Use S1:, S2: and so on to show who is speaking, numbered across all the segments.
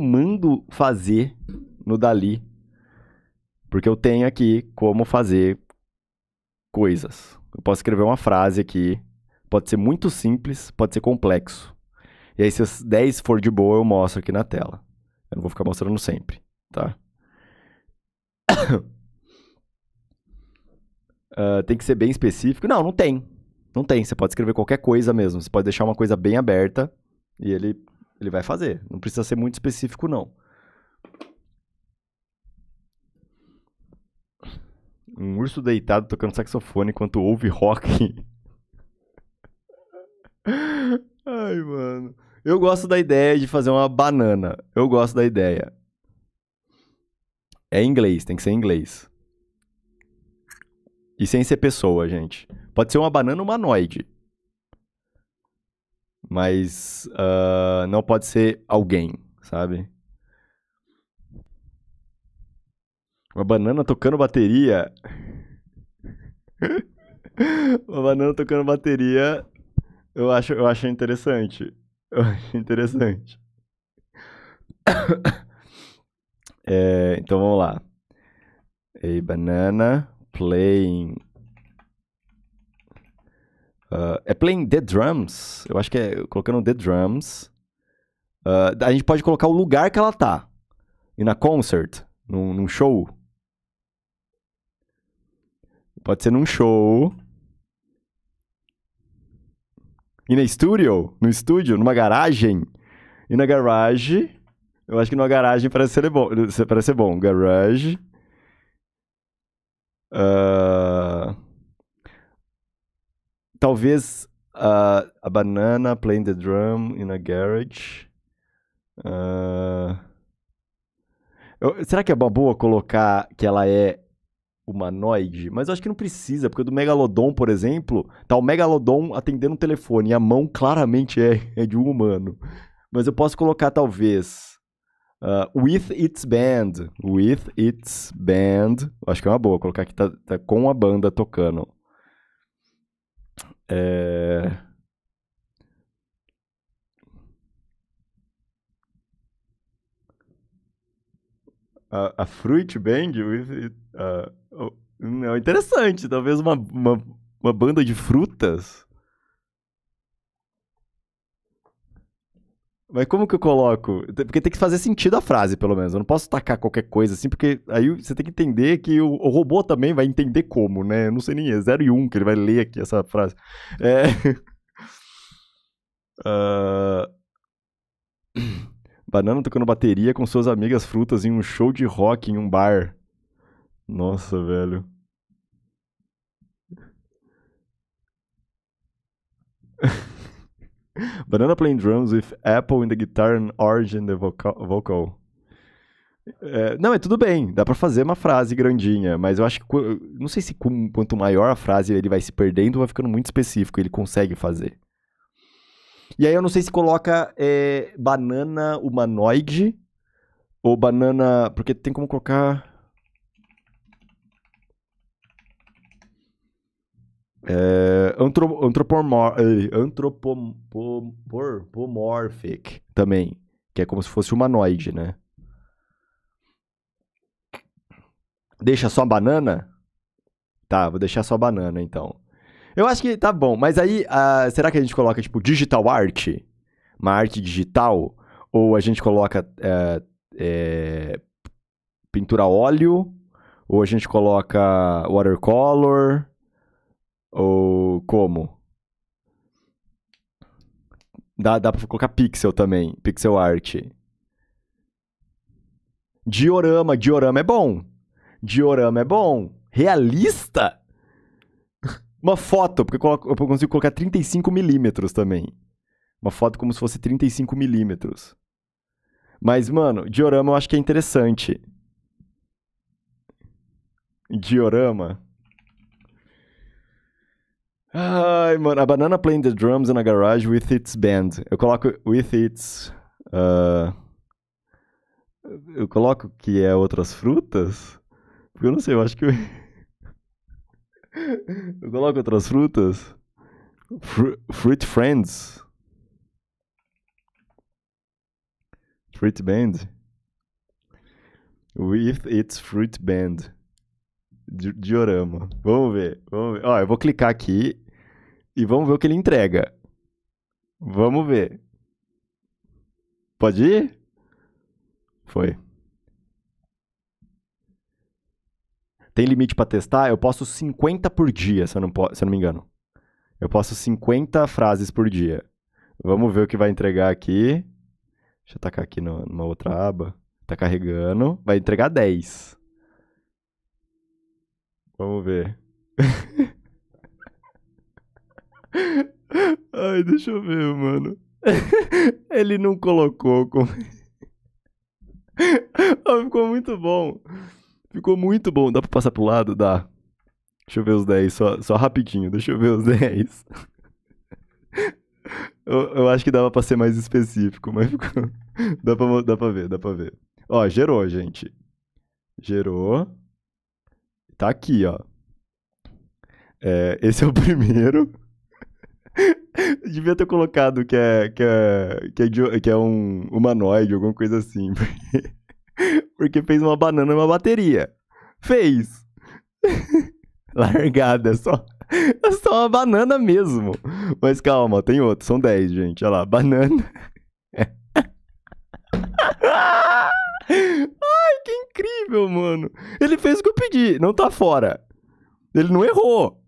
S1: mando fazer no Dali, porque eu tenho aqui como fazer coisas. Eu posso escrever uma frase aqui, pode ser muito simples, pode ser complexo. E aí, se os 10 for de boa, eu mostro aqui na tela. Eu não vou ficar mostrando sempre, tá? Uh, tem que ser bem específico. Não, não tem. Não tem. Você pode escrever qualquer coisa mesmo. Você pode deixar uma coisa bem aberta e ele ele vai fazer. Não precisa ser muito específico, não. Um urso deitado tocando saxofone enquanto ouve rock. Ai, mano. Eu gosto da ideia de fazer uma banana. Eu gosto da ideia. É em inglês, tem que ser em inglês. E sem ser pessoa, gente. Pode ser uma banana humanoide. Mas uh, não pode ser alguém, sabe? Uma banana tocando bateria. Uma banana tocando bateria. Eu acho, eu acho interessante. Eu acho interessante. É, então vamos lá. Ei, banana playing Uh, é Playing the Drums. Eu acho que é colocando The Drums. Uh, a gente pode colocar o lugar que ela tá. E na concert, num, num show. Pode ser num show. E na studio, no estúdio, numa garagem. E na garagem, eu acho que numa garagem parece ser bom. Parece ser bom. Garage. Uh, talvez uh, a banana playing the drum in a garage. Uh... Eu, será que é uma boa colocar que ela é humanoide? Mas eu acho que não precisa, porque do Megalodon, por exemplo, tá o Megalodon atendendo um telefone e a mão claramente é, é de um humano. Mas eu posso colocar, talvez, uh, with its band. With its band. acho que é uma boa colocar que tá, tá com a banda tocando. É... A, a Fruit Band, uh, uh, interessante, talvez uma, uma, uma banda de frutas Mas como que eu coloco? Porque tem que fazer sentido a frase, pelo menos. Eu não posso tacar qualquer coisa assim, porque aí você tem que entender que o, o robô também vai entender como, né? Eu não sei nem, é 0 e 1 um que ele vai ler aqui essa frase. É... uh... Banana tocando bateria com suas amigas frutas em um show de rock em um bar. Nossa, velho. Banana playing drums with Apple in the guitar and Orange in the vocal. É, não, é tudo bem, dá para fazer uma frase grandinha, mas eu acho que. Não sei se quanto maior a frase ele vai se perdendo, vai ficando muito específico, ele consegue fazer. E aí eu não sei se coloca é, banana humanoide ou banana. Porque tem como colocar. É, antro, antropomor, antropomorphic também, que é como se fosse humanoide, né? Deixa só banana? Tá, vou deixar só banana então. Eu acho que tá bom, mas aí, uh, será que a gente coloca tipo digital art? Uma arte digital? Ou a gente coloca é, é, pintura a óleo? Ou a gente coloca watercolor? Ou como? Dá, dá pra colocar pixel também, pixel art. Diorama, diorama é bom. Diorama é bom. Realista? Uma foto, porque eu, consigo colocar 35 milímetros também. Uma foto como se fosse 35 milímetros. Mas, mano, diorama eu acho que é interessante. Diorama. Ai, mano, a banana playing the drums in a garage with its band. Eu coloco with its. Uh... Eu coloco que é outras frutas? Porque eu não sei, eu acho que. Eu, eu coloco outras frutas? Fru Fruit Friends. Fruit Band. With its Fruit Band. Diorama. Vamos ver, vamos ver. Ó, eu vou clicar aqui e vamos ver o que ele entrega. Vamos ver. Pode ir? Foi. Tem limite para testar? Eu posso 50 por dia, se eu, não se eu não me engano. Eu posso 50 frases por dia. Vamos ver o que vai entregar aqui. Deixa eu tacar aqui no, numa outra aba. Tá carregando. Vai entregar 10. Vamos ver. Ai, deixa eu ver, mano. Ele não colocou como. ah, ficou muito bom. Ficou muito bom. Dá pra passar pro lado? Dá. Deixa eu ver os 10, só, só rapidinho. Deixa eu ver os 10. eu, eu, acho que dava pra ser mais específico, mas ficou. dá, pra, dá pra ver, dá pra ver. Ó, gerou, gente. Gerou. Tá aqui, ó. É, esse é o primeiro. Devia ter colocado que é, que é, que é, que é um humanoide, alguma coisa assim. Porque, fez uma banana uma bateria. Fez. Largada, só. É só uma banana mesmo. Mas calma, tem outro. São 10, gente. Olha lá, banana. Ai, que incrível, mano. Ele fez o que eu pedi. Não tá fora. Ele não errou.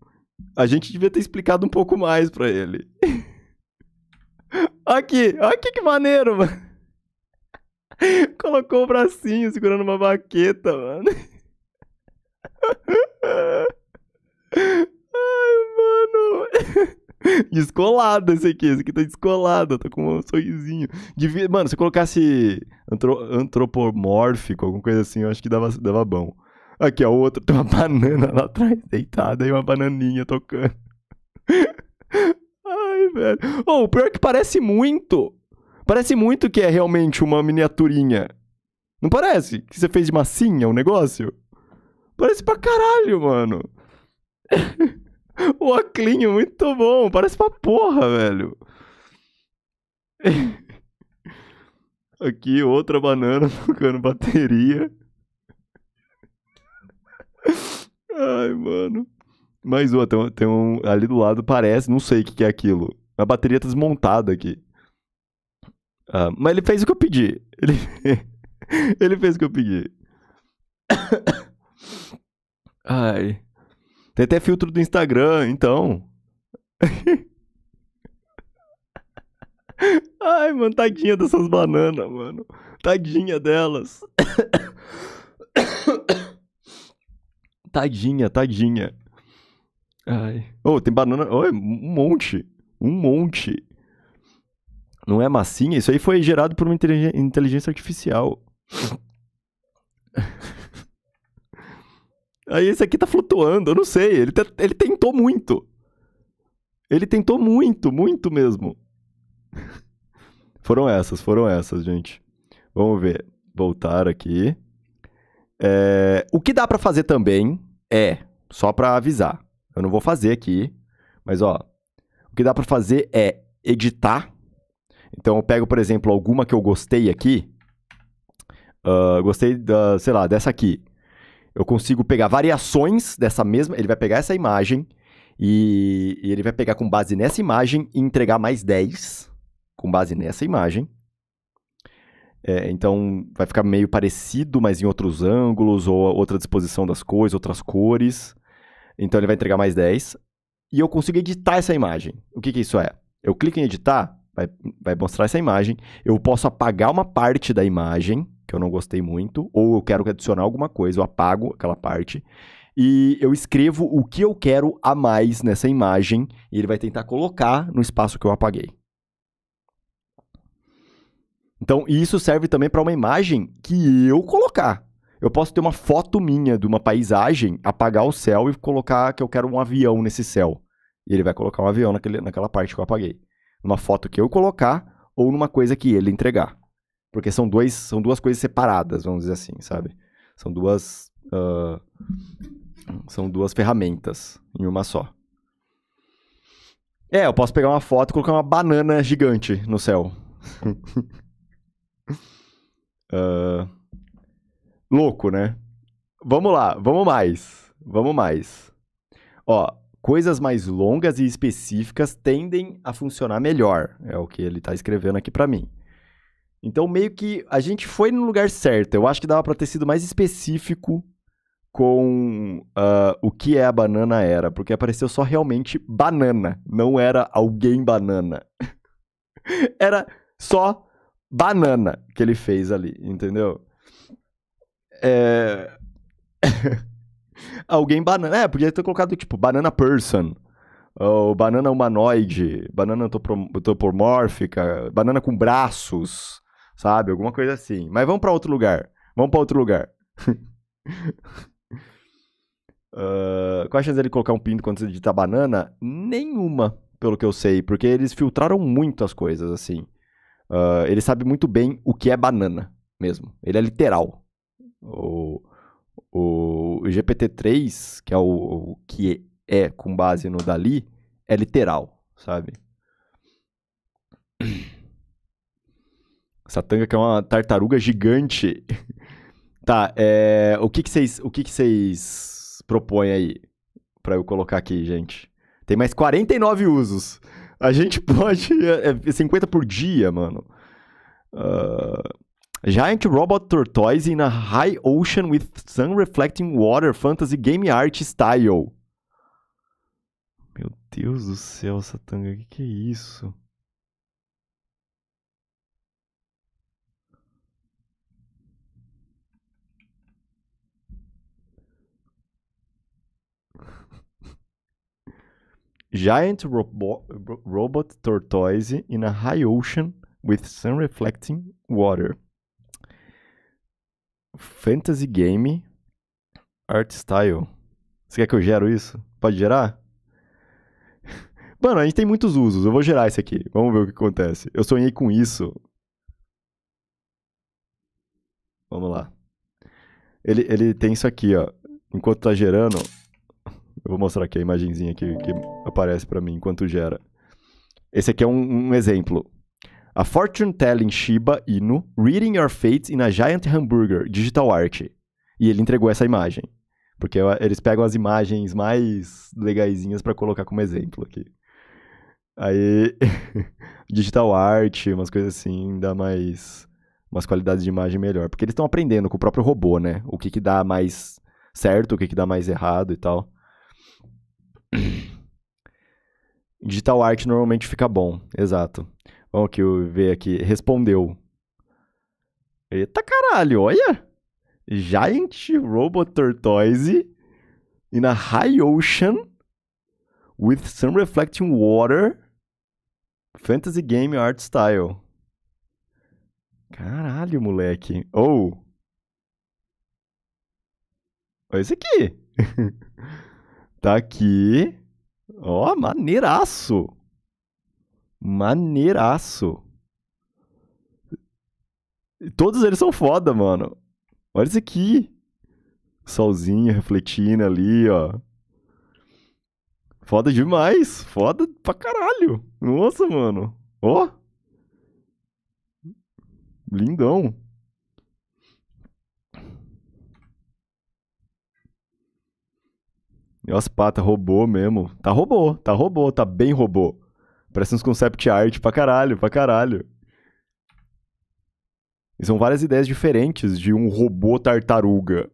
S1: A gente devia ter explicado um pouco mais para ele. Aqui, olha que maneiro, mano. Colocou o bracinho segurando uma baqueta, mano. Ai, mano. Descolado esse aqui, esse aqui tá descolado, tá com um sorrisinho. Devia, mano, se eu colocasse antro, antropomórfico, alguma coisa assim, eu acho que dava, dava bom. Aqui, ó, outra tem uma banana lá atrás deitada e uma bananinha tocando. Ai, velho. Oh, o pior é que parece muito. Parece muito que é realmente uma miniaturinha. Não parece? Que você fez de massinha o um negócio? Parece pra caralho, mano. o Aclinho, muito bom. Parece pra porra, velho. Aqui, outra banana tocando bateria. Ai, mano. Mais uma, tem um, tem um ali do lado, parece, não sei o que, que é aquilo. A bateria tá desmontada aqui. Ah, mas ele fez o que eu pedi. Ele, ele fez o que eu pedi. Ai. Tem até filtro do Instagram, então. Ai, mano, tadinha dessas bananas, mano. Tadinha delas. Tadinha, tadinha. Ai. Oh, tem banana. Oh, um monte. Um monte. Não é massinha? Isso aí foi gerado por uma inteligência artificial. aí esse aqui tá flutuando, eu não sei. Ele, ele tentou muito. Ele tentou muito, muito mesmo. foram essas, foram essas, gente. Vamos ver. Voltar aqui. É... O que dá para fazer também é, só para avisar, eu não vou fazer aqui, mas ó, o que dá para fazer é editar. Então eu pego, por exemplo, alguma que eu gostei aqui, uh, gostei da, sei lá, dessa aqui. Eu consigo pegar variações dessa mesma, ele vai pegar essa imagem e, e ele vai pegar com base nessa imagem e entregar mais 10 com base nessa imagem. É, então vai ficar meio parecido, mas em outros ângulos, ou outra disposição das coisas, outras cores. Então ele vai entregar mais 10. E eu consigo editar essa imagem. O que, que isso é? Eu clico em editar, vai, vai mostrar essa imagem. Eu posso apagar uma parte da imagem, que eu não gostei muito, ou eu quero adicionar alguma coisa, eu apago aquela parte. E eu escrevo o que eu quero a mais nessa imagem, e ele vai tentar colocar no espaço que eu apaguei. Então, isso serve também para uma imagem que eu colocar. Eu posso ter uma foto minha de uma paisagem, apagar o céu e colocar que eu quero um avião nesse céu. E ele vai colocar um avião naquele, naquela parte que eu apaguei. Uma foto que eu colocar ou numa coisa que ele entregar. Porque são, dois, são duas coisas separadas, vamos dizer assim, sabe? São duas. Uh, são duas ferramentas em uma só. É, eu posso pegar uma foto e colocar uma banana gigante no céu. Uh, louco, né? Vamos lá, vamos mais. Vamos mais. Ó, coisas mais longas e específicas tendem a funcionar melhor. É o que ele tá escrevendo aqui para mim. Então, meio que a gente foi no lugar certo. Eu acho que dava pra ter sido mais específico com uh, o que é a banana era, porque apareceu só realmente banana, não era alguém banana. era só banana que ele fez ali, entendeu? É... Alguém banana. É, podia ter colocado tipo banana person, ou banana humanoide, banana antropomórfica, banana com braços, sabe? Alguma coisa assim. Mas vamos para outro lugar. Vamos para outro lugar. uh, qual a chance dele colocar um pinto quando você digita banana? Nenhuma, pelo que eu sei, porque eles filtraram muito as coisas assim. Uh, ele sabe muito bem o que é banana mesmo. Ele é literal. O, o GPT-3, que é o, o, que é com base no Dali, é literal, sabe? Satanga que é uma tartaruga gigante. tá, é, o que vocês, o que que vocês propõem aí para eu colocar aqui, gente? Tem mais 49 usos. A gente pode. É 50 é por dia, mano. Uh, Giant Robot Tortoise in a High Ocean with Sun Reflecting Water Fantasy Game Art Style. Meu Deus do céu, Satanga, o que, que é isso? Giant Robo Robot Tortoise in a High Ocean with Sun Reflecting Water. Fantasy Game Art Style. Você quer que eu gero isso? Pode gerar? Mano, a gente tem muitos usos. Eu vou gerar esse aqui. Vamos ver o que acontece. Eu sonhei com isso. Vamos lá. Ele, ele tem isso aqui, ó. Enquanto tá gerando, eu vou mostrar aqui a imagenzinha que, que aparece para mim enquanto gera. Esse aqui é um, um exemplo. A Fortune Telling Shiba Inu Reading Your Fate in a Giant Hamburger Digital Art. E ele entregou essa imagem. Porque eles pegam as imagens mais legaisinhas para colocar como exemplo aqui. Aí, digital art, umas coisas assim, dá mais umas qualidades de imagem melhor, porque eles estão aprendendo com o próprio robô, né? O que que dá mais certo, o que que dá mais errado e tal. Digital art normalmente fica bom, exato. Vamos aqui ver aqui. Respondeu. Eita caralho, olha! Giant Robot Tortoise in a high ocean with some reflecting water fantasy game art style. Caralho, moleque. Ou. Oh. Olha esse aqui. Tá aqui. Ó, maneiraço. Maneiraço. Todos eles são foda, mano. Olha isso aqui. Solzinho refletindo ali, ó. Foda demais. Foda pra caralho. Nossa, mano. Ó. Lindão. E as patas, robô mesmo. Tá robô, tá robô, tá bem robô. Parece uns concept art pra caralho, pra caralho. E são várias ideias diferentes de um robô tartaruga.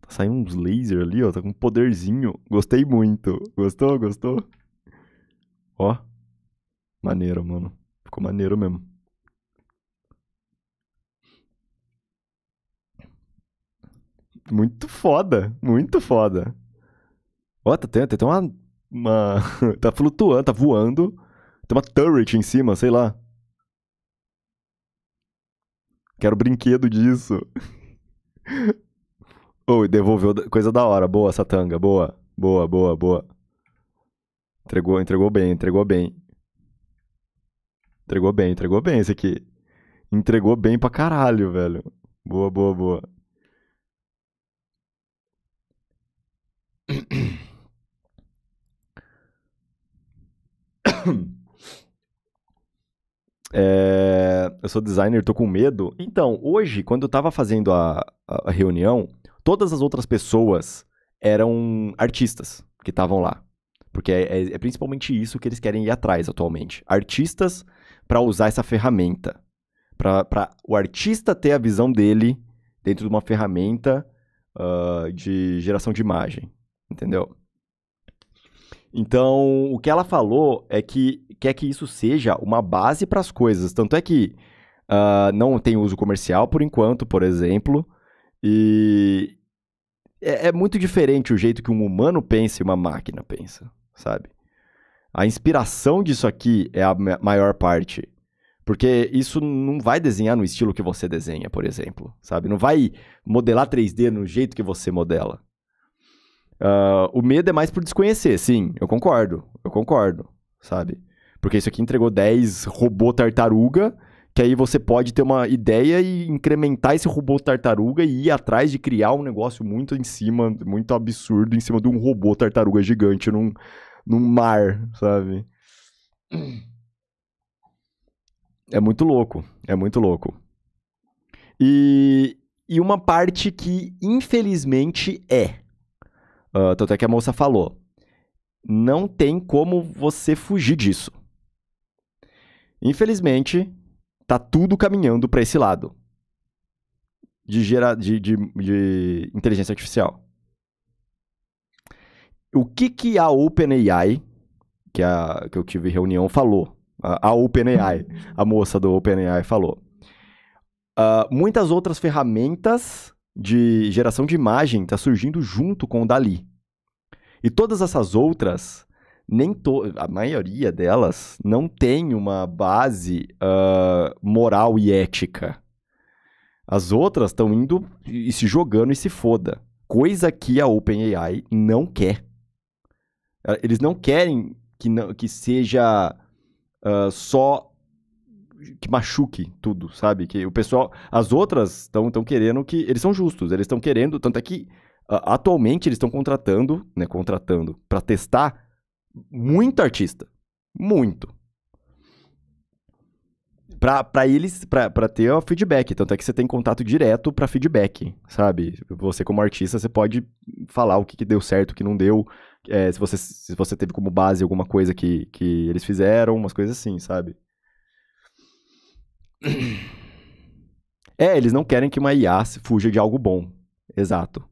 S1: Tá saindo uns laser ali, ó. Tá com um poderzinho. Gostei muito. Gostou? Gostou? Ó. Maneiro, mano. Ficou maneiro mesmo. Muito foda. Muito foda. Ó, tá tendo, tem uma. uma tá flutuando, tá voando. Tem uma turret em cima, sei lá. Quero brinquedo disso. Oi, oh, devolveu coisa da hora. Boa, Satanga. Boa, boa, boa, boa. Entregou, entregou bem, entregou bem. Entregou bem, entregou bem esse aqui. Entregou bem pra caralho, velho. Boa, boa, boa. É, eu sou designer, tô com medo. Então, hoje, quando eu tava fazendo a, a reunião, todas as outras pessoas eram artistas que estavam lá. Porque é, é, é, principalmente isso que eles querem ir atrás atualmente. Artistas para usar essa ferramenta. Para o artista ter a visão dele dentro de uma ferramenta uh, de geração de imagem. Entendeu? Então, o que ela falou é que quer que isso seja uma base para as coisas. Tanto é que uh, não tem uso comercial por enquanto, por exemplo. E é, é muito diferente o jeito que um humano pensa e uma máquina pensa, sabe? A inspiração disso aqui é a maior parte. Porque isso não vai desenhar no estilo que você desenha, por exemplo, sabe? Não vai modelar 3D no jeito que você modela. Uh, o medo é mais por desconhecer, sim, eu concordo, eu concordo, sabe? Porque isso aqui entregou 10 robô tartaruga, que aí você pode ter uma ideia e incrementar esse robô tartaruga e ir atrás de criar um negócio muito em cima, muito absurdo, em cima de um robô tartaruga gigante num, num mar, sabe? É muito louco, é muito louco. E, e uma parte que, infelizmente, é Uh, tanto é que a moça falou: não tem como você fugir disso. Infelizmente, tá tudo caminhando para esse lado de, gera, de, de, de inteligência artificial. O que, que a OpenAI, que, é a, que eu tive reunião, falou? A, a OpenAI, a moça do OpenAI falou. Uh, muitas outras ferramentas de geração de imagem está surgindo junto com o Dali. E todas essas outras, nem to a maioria delas, não tem uma base uh, moral e ética. As outras estão indo e se jogando e se foda. Coisa que a OpenAI não quer. Eles não querem que, não, que seja uh, só que machuque tudo, sabe? Que o pessoal. As outras estão querendo que. Eles são justos, eles estão querendo. Tanto é que atualmente eles estão contratando, né? Contratando para testar muito artista. Muito. Pra, pra eles, pra, pra ter o feedback. Tanto é que você tem contato direto para feedback, sabe? Você, como artista, você pode falar o que, que deu certo, o que não deu. É, se, você, se você teve como base alguma coisa que, que eles fizeram, umas coisas assim, sabe? É, eles não querem que uma IA fuja de algo bom. Exato.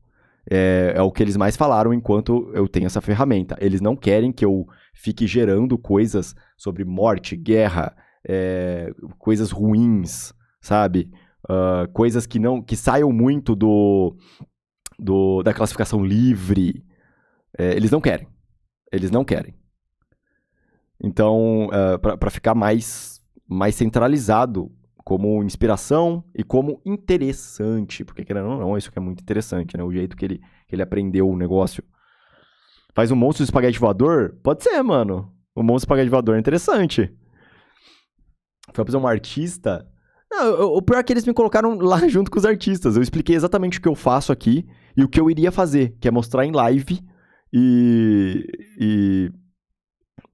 S1: É, é, o que eles mais falaram enquanto eu tenho essa ferramenta. Eles não querem que eu fique gerando coisas sobre morte, guerra, é, coisas ruins, sabe? Uh, coisas que não que saiam muito do, do da classificação livre. É, eles não querem. Eles não querem. Então, uh, para ficar mais, mais centralizado como inspiração e como interessante, porque querendo ou não, isso que é muito interessante, né? O jeito que ele, que ele aprendeu o negócio. Faz um monstro de espaguete voador? Pode ser, mano. Um monstro de espaguete voador é interessante. pra fazer um artista? Não, o pior é que eles me colocaram lá junto com os artistas. Eu expliquei exatamente o que eu faço aqui e o que eu iria fazer, que é mostrar em live e, e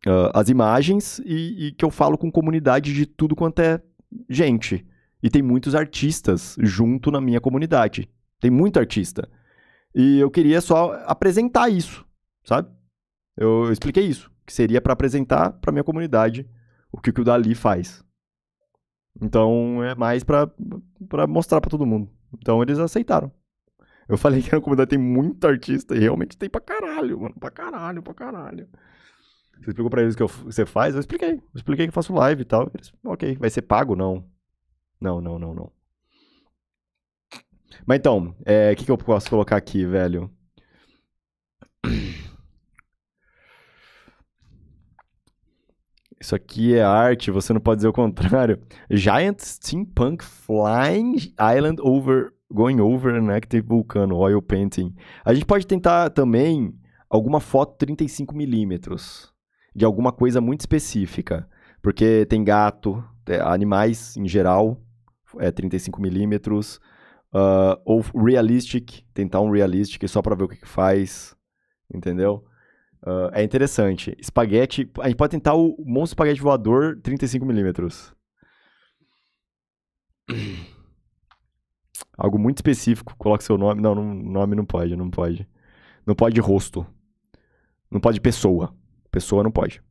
S1: uh, as imagens e, e, que eu falo com comunidade de tudo quanto é gente. E tem muitos artistas junto na minha comunidade. Tem muito artista. E eu queria só apresentar isso, sabe? Eu expliquei isso, que seria para apresentar para minha comunidade o que, que o Dali faz. Então é mais para mostrar para todo mundo. Então eles aceitaram. Eu falei que na comunidade tem muito artista e realmente tem pra caralho, mano. Pra caralho, pra caralho. Você explicou pra eles o que, que você faz? Eu expliquei. Eu expliquei que eu faço live e tal. Eles, ok, vai ser pago? Não. Não, não, não, não. Mas então, é, o é, que, que eu posso colocar aqui, velho? Isso aqui é arte, você não pode dizer o contrário. Giant Steampunk Flying Island over Going Over an Active Vulcano, Oil Painting. A gente pode tentar também alguma foto 35mm de alguma coisa muito específica. Porque tem gato, é, animais em geral, é 35mm, uh, ah, ou realistic, tentar um realistic só para ver o que, que faz, entendeu? Uh, é interessante. Espaguete, a gente pode tentar o monstro espaguete voador 35mm. Algo muito específico, coloque seu nome. Não, não, nome não pode, não pode. Não pode rosto. Não pode pessoa. Pessoa não pode.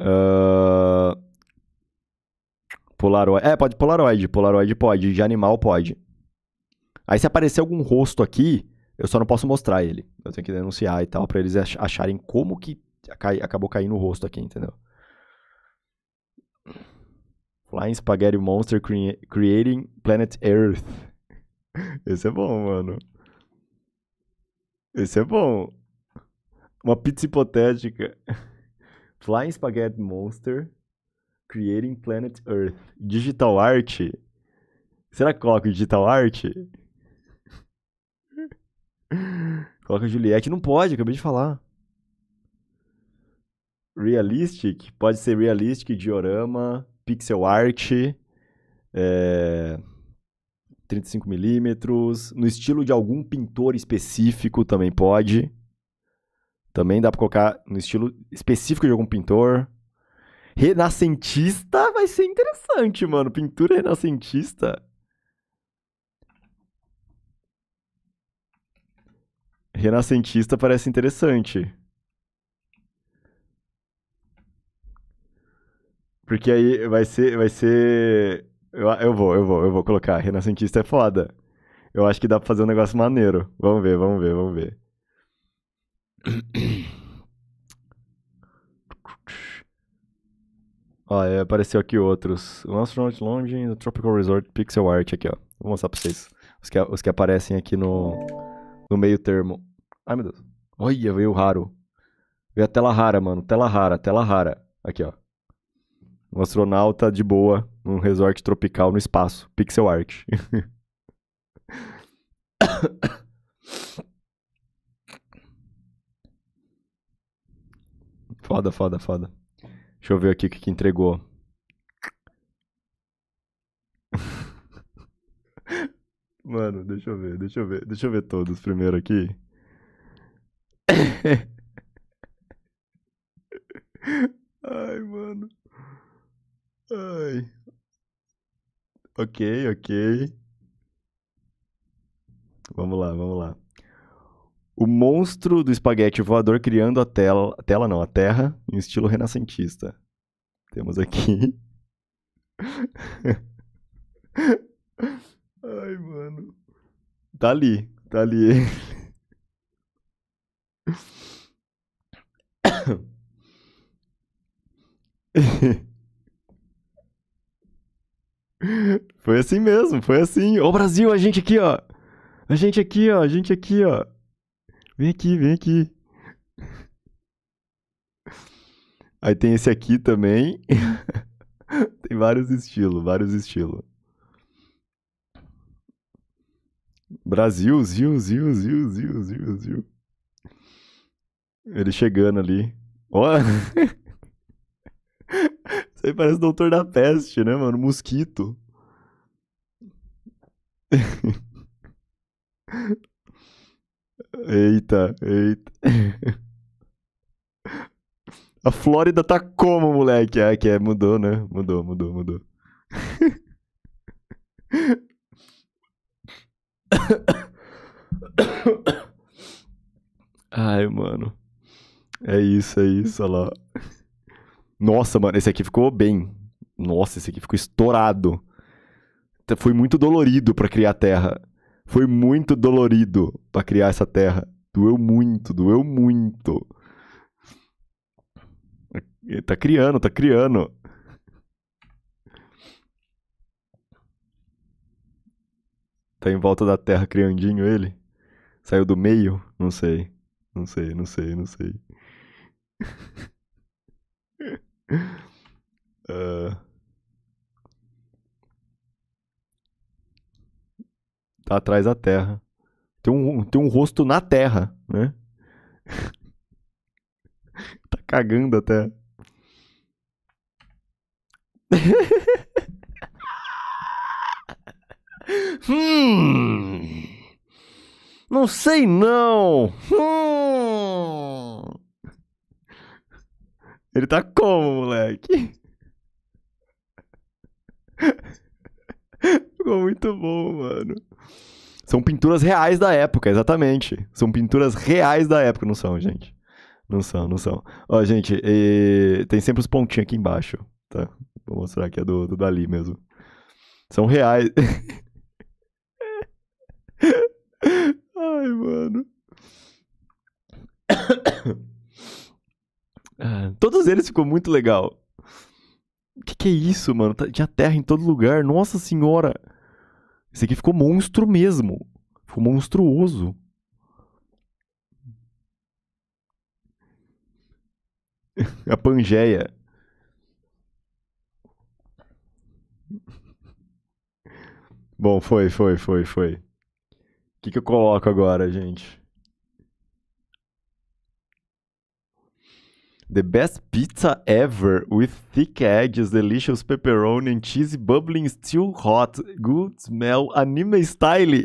S1: Uh... Polaroid. É, pode Polaroid. Polaroid pode. De animal pode. Aí se aparecer algum rosto aqui, eu só não posso mostrar ele. Eu tenho que denunciar e tal, pra eles acharem como que cai... acabou caindo o rosto aqui, entendeu? Flying Spaghetti Monster Creating Planet Earth. Esse é bom, mano. Esse é bom. Uma pizza hipotética. Flying Spaghetti Monster Creating Planet Earth. Digital Art. Será que coloca Digital Art? coloca Juliette. Não pode, acabei de falar. Realistic. Pode ser Realistic, Diorama, Pixel Art. É... 35mm, no estilo de algum pintor específico também pode. Também dá para colocar no estilo específico de algum pintor. Renascentista vai ser interessante, mano. Pintura renascentista. Renascentista parece interessante. Porque aí vai ser, vai ser eu, eu vou, eu vou, eu vou colocar. Renascentista é foda. Eu acho que dá pra fazer um negócio maneiro. Vamos ver, vamos ver, vamos ver. Ó, ah, apareceu aqui outros. O Astronaut Lounge no Tropical Resort Pixel Art aqui, ó. Vou mostrar pra vocês. Os que, os que aparecem aqui no, no meio termo. Ai, meu Deus. Olha, veio o raro. Veio a tela rara, mano. Tela rara, tela rara. Aqui, ó. Um astronauta de boa um resort tropical no espaço. Pixel art. foda, foda, foda. Deixa eu ver aqui o que, que entregou. Mano, deixa eu ver, deixa eu ver, deixa eu ver todos primeiro aqui. Ok, ok. Vamos lá, vamos lá. O monstro do espaguete voador criando a tela, a tela não, a terra, em estilo renascentista. Temos aqui. Ai, mano. Tá ali, tá ali foi assim mesmo, foi assim. Ô Brasil, a gente aqui, ó. A gente aqui, ó. A gente aqui, ó. Vem aqui, vem aqui. Aí tem esse aqui também. tem vários estilos, vários estilos. Brasil, Zil, Zil, Zil, Zil, Zil, Zil. Ele chegando ali. Ó. Oh. Isso aí parece Doutor da Peste, né, mano? Mosquito. Eita, eita. A Flórida tá como, moleque? Ah, que é, mudou, né? Mudou, mudou, mudou. Ai, mano. É isso, é isso, olha lá. Nossa, mano, esse aqui ficou bem. Nossa, esse aqui ficou estourado. Foi muito dolorido para criar a terra. Foi muito dolorido para criar essa terra. Doeu muito, doeu muito. É, tá criando, tá criando. Tá em volta da terra criandinho ele? Saiu do meio? Não sei. Não sei, não sei, não sei. äh, tá atrás da terra. Tem um, tem um rosto na terra, né? tá cagando até. hum. Não sei não. Hum. Ele tá como, moleque? Ficou muito bom, mano. São pinturas reais da época, exatamente. São pinturas reais da época, não são, gente. Não são, não são. Ó, gente, e... tem sempre os pontinhos aqui embaixo, tá? Vou mostrar aqui, é do, do Dali mesmo. São reais. Ai, mano. Ah. Todos eles ficou muito legal. O que, que é isso, mano? Tá, tinha terra em todo lugar. Nossa senhora. Esse aqui ficou monstro mesmo. Ficou monstruoso. A Pangeia. Bom, foi, foi, foi, foi. O que, que eu coloco agora, gente? The best pizza ever with thick eggs, delicious pepperoni and cheese bubbling still hot. Good smell, anime style.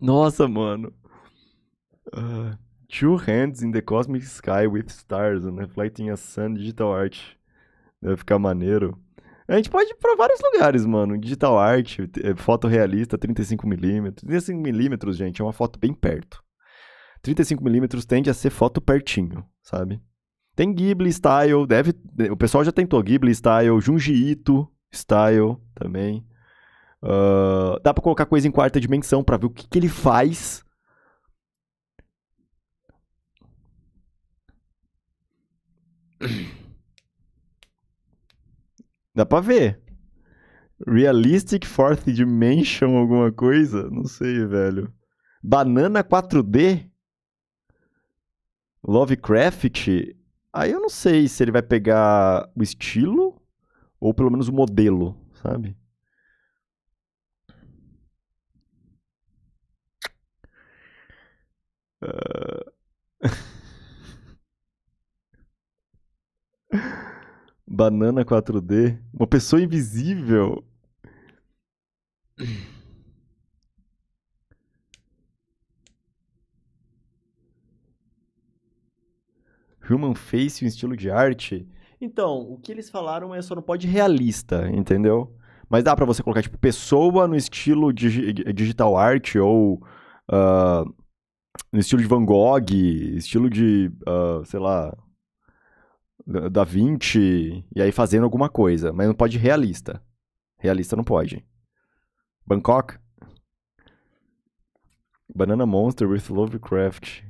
S1: Nossa, mano. Uh, two hands in the cosmic sky with stars and reflecting a sun digital art. Deve ficar maneiro. A gente pode ir pra vários lugares, mano. Digital art, eh, foto realista, 35mm. 35mm, gente, é uma foto bem perto. 35mm tende a ser foto pertinho, sabe? Tem Ghibli Style, deve. O pessoal já tentou Ghibli Style, Junji Ito Style também. Uh, dá pra colocar coisa em quarta dimensão pra ver o que, que ele faz Dá pra ver. Realistic Fourth Dimension, alguma coisa? Não sei, velho. Banana 4D? Lovecraft? Aí eu não sei se ele vai pegar o estilo ou pelo menos o modelo, sabe? Uh... Banana 4D. Uma pessoa invisível. Human Face um estilo de arte. Então, o que eles falaram é só não pode realista, entendeu? Mas dá para você colocar, tipo, pessoa no estilo digi digital art ou uh, no estilo de Van Gogh, estilo de, uh, sei lá, da 20 e aí fazendo alguma coisa, mas não pode realista. Realista não pode. Bangkok? Banana Monster with Lovecraft.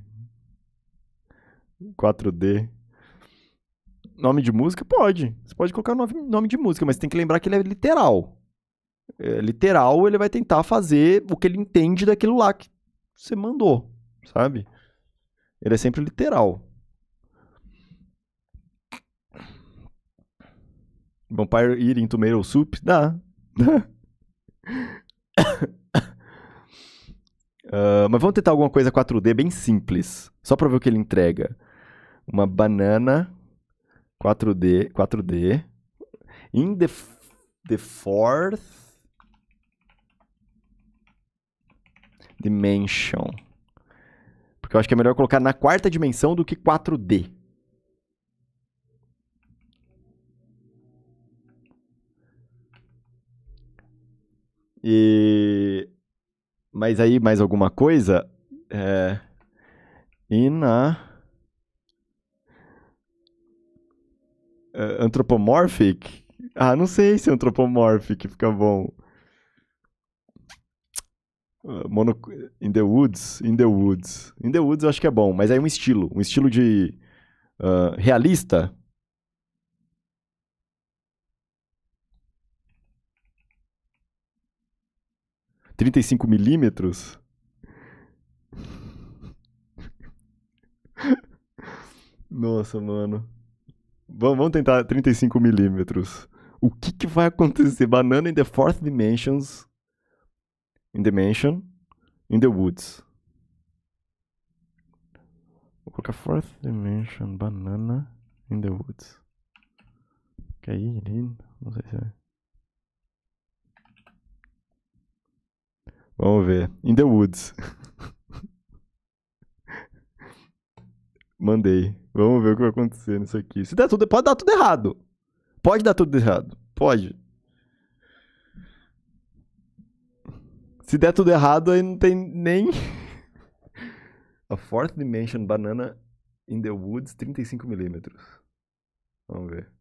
S1: 4D. Nome de música? Pode. Você pode colocar nome de música, mas tem que lembrar que ele é literal. É, literal, ele vai tentar fazer o que ele entende daquilo lá que você mandou, sabe? Ele é sempre literal. Vampire Eating Tomato Soup? Dá. uh, mas vamos tentar alguma coisa 4D bem simples. Só pra ver o que ele entrega. Uma banana 4D. 4D. In the, the fourth dimension. Porque eu acho que é melhor colocar na quarta dimensão do que 4D. E. Mas aí, mais alguma coisa? É. Ina. Uh, é, anthropomorphic? Ah, não sei se anthropomorphic fica bom. Ah, mono... In the Woods? In the Woods. In the Woods eu acho que é bom, mas aí é um estilo. Um estilo de. Uh, realista? 35 milímetros. Nossa, mano. Vamos, vamos tentar 35 milímetros. O que, que vai acontecer? Banana in the fourth dimensions. In the mansion. In the woods. Vou colocar fourth dimension. Banana in the woods. Que aí, lindo. Não sei se é. Vamos ver. In the Woods. Mandei. Vamos ver o que vai acontecer nisso aqui. Se der tudo, pode dar tudo errado. Pode dar tudo errado. Pode. Se der tudo errado, aí não tem nem. A Fourth Dimension Banana in the Woods 35mm. Vamos ver.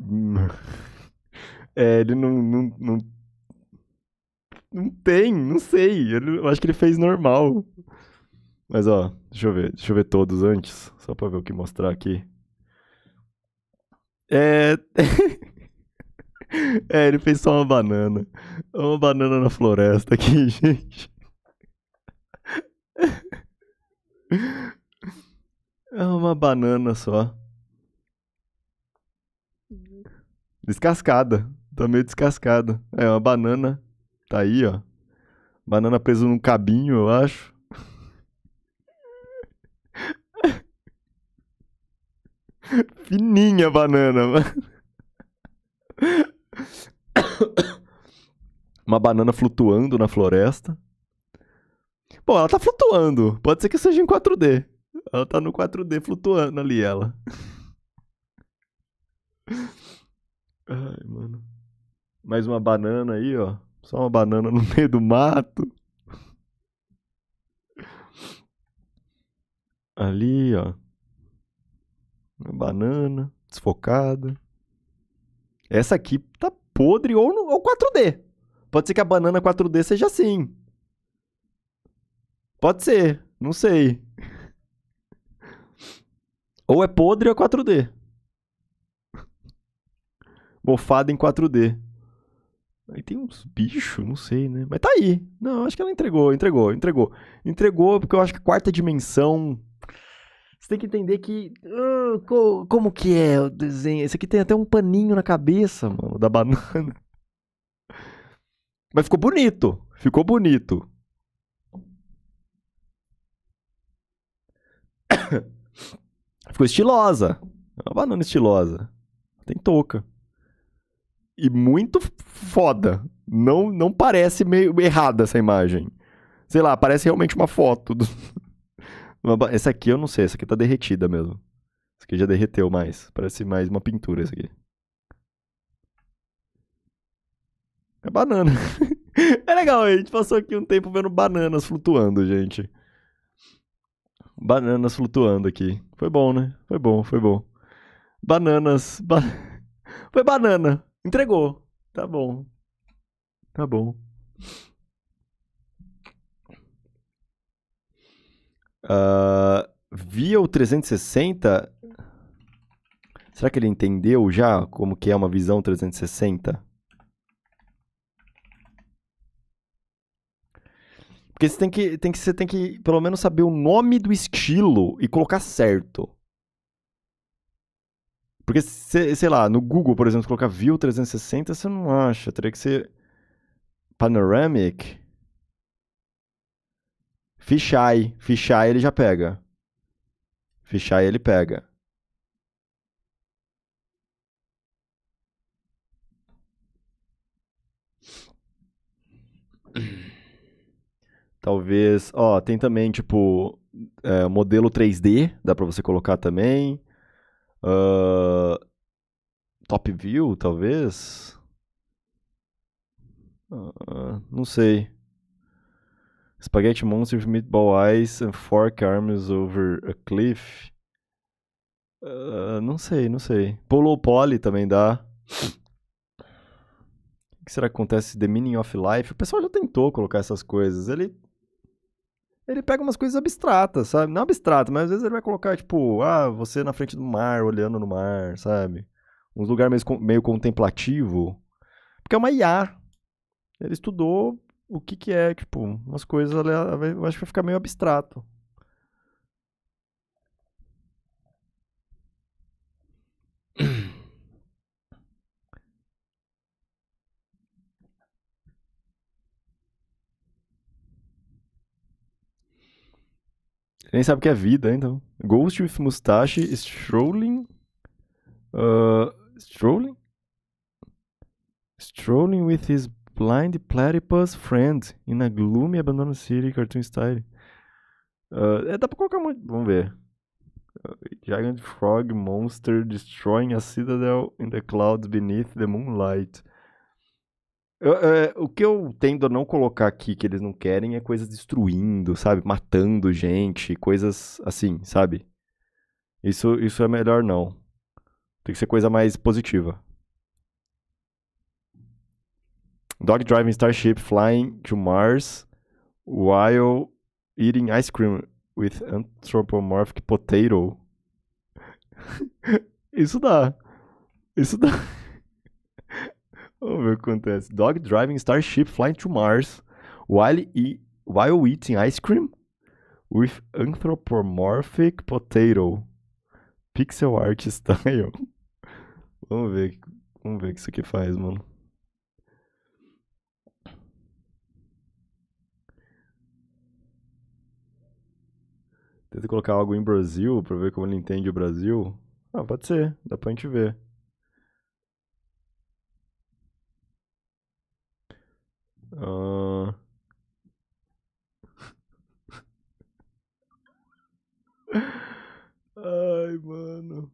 S1: é, ele não, não, não. Não tem, não sei. Eu acho que ele fez normal. Mas ó, deixa eu ver, deixa eu ver todos antes, só pra ver o que mostrar aqui. É. é, ele fez só uma banana. Uma banana na floresta aqui, gente. É uma banana só. Descascada. Tá meio descascada. É uma banana. Tá aí, ó. Banana presa num cabinho, eu acho. Fininha a banana, mano. Uma banana flutuando na floresta. Bom, ela tá flutuando. Pode ser que seja em 4D. Ela tá no 4D flutuando ali, ela. Ai, mano. Mais uma banana aí, ó. Só uma banana no meio do mato. Ali, ó. Uma banana desfocada. Essa aqui tá podre ou, no, ou 4D. Pode ser que a banana 4D seja assim. Pode ser, não sei. Ou é podre ou é 4D mofada em 4D. Aí tem uns bichos, não sei, né? Mas tá aí. Não, acho que ela entregou, entregou, entregou. Entregou porque eu acho que a quarta dimensão. Você tem que entender que. Uh, co como que é o desenho? Esse aqui tem até um paninho na cabeça, mano, da banana. Mas ficou bonito. Ficou bonito. ficou estilosa. É uma banana estilosa. Tem touca e muito foda. Não, não parece meio errada essa imagem. Sei lá, parece realmente uma foto. Do... essa aqui eu não sei, essa aqui tá derretida mesmo. Essa aqui já derreteu mais. Parece mais uma pintura essa aqui. É banana. é legal, a gente passou aqui um tempo vendo bananas flutuando, gente. Bananas flutuando aqui. Foi bom, né? Foi bom, foi bom. Bananas. Ba... Foi banana. Entregou. Tá bom. Tá bom. Uh, via o 360. Será que ele entendeu já como que é uma visão 360? Porque você tem que, tem que, você tem que pelo menos saber o nome do estilo e colocar certo. Porque, sei lá, no Google, por exemplo, colocar View 360, você não acha. Teria que ser Panoramic. Fisheye. Fisheye ele já pega. Fisheye ele pega. Talvez, ó, tem também, tipo, é, modelo 3D, dá pra você colocar também. Uh, top View, talvez? Uh, não sei. Spaghetti Monsters, Meatball Eyes and fork Arms Over a Cliff. Uh, não sei, não sei. Polo Poly também dá. O que será que acontece? The Meaning of Life. O pessoal já tentou colocar essas coisas. Ele ele pega umas coisas abstratas, sabe? Não abstrato, mas às vezes ele vai colocar, tipo, ah, você na frente do mar, olhando no mar, sabe? Uns lugares meio, meio contemplativo. Porque é uma IA. Ele estudou o que que é, tipo, umas coisas, eu acho que vai ficar meio abstrato. nem sabe o que é vida, né, então. Ghost with Mustache, Strolling. Uh, strolling? Strolling with his blind platypus friend in a gloomy abandoned city, cartoon style. Uh, é, dá pra colocar muito. Vamos ver. Uh, giant frog monster destroying a citadel in the clouds beneath the moonlight. Eu, eu, é, o que eu tendo a não colocar aqui que eles não querem é coisas destruindo, sabe? Matando gente, coisas assim, sabe? Isso, isso é melhor não. Tem que ser coisa mais positiva. Dog driving starship flying to Mars while eating ice cream with anthropomorphic potato. isso dá. Isso dá. Vamos ver o que acontece. Dog driving starship flying to Mars while, e, while eating ice cream with anthropomorphic potato. Pixel art style. Vamos ver, vamos ver o que isso aqui faz, mano. Tenta colocar algo em Brasil pra ver como ele entende o Brasil. Ah, pode ser. Dá pra gente ver. Uh... Ai, mano.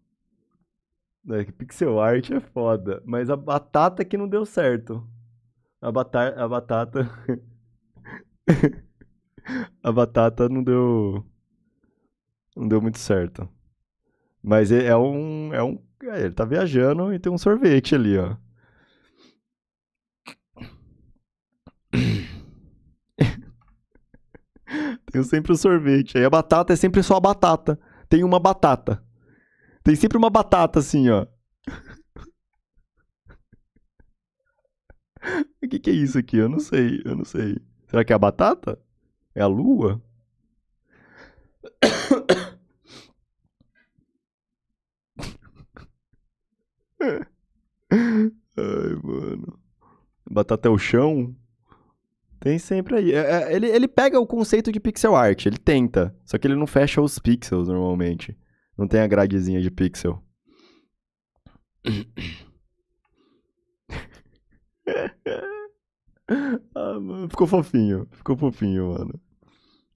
S1: É, pixel art é foda. Mas a batata que não deu certo. A, bata a batata. a batata não deu. Não deu muito certo. Mas é, é um. É um. É, ele tá viajando e tem um sorvete ali, ó. tenho sempre o sorvete. Aí a batata é sempre só a batata. Tem uma batata. Tem sempre uma batata assim, ó. O que, que é isso aqui? Eu não sei, eu não sei. Será que é a batata? É a lua? Ai, mano. Batata é o chão? Tem sempre aí. É, é, ele, ele pega o conceito de pixel art, ele tenta. Só que ele não fecha os pixels normalmente. Não tem a gradezinha de pixel. ah, mano, ficou fofinho. Ficou fofinho, mano.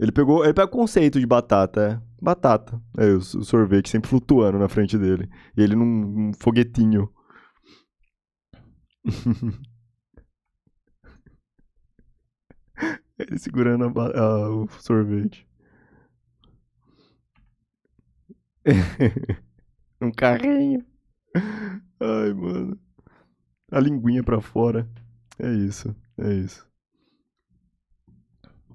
S1: Ele pegou. Ele pega o conceito de batata. É. Batata. É, o, o sorvete sempre flutuando na frente dele. E ele num, num foguetinho. Ele segurando a, a, o sorvete. um carrinho. Ai, mano. A linguinha pra fora. É isso, é isso.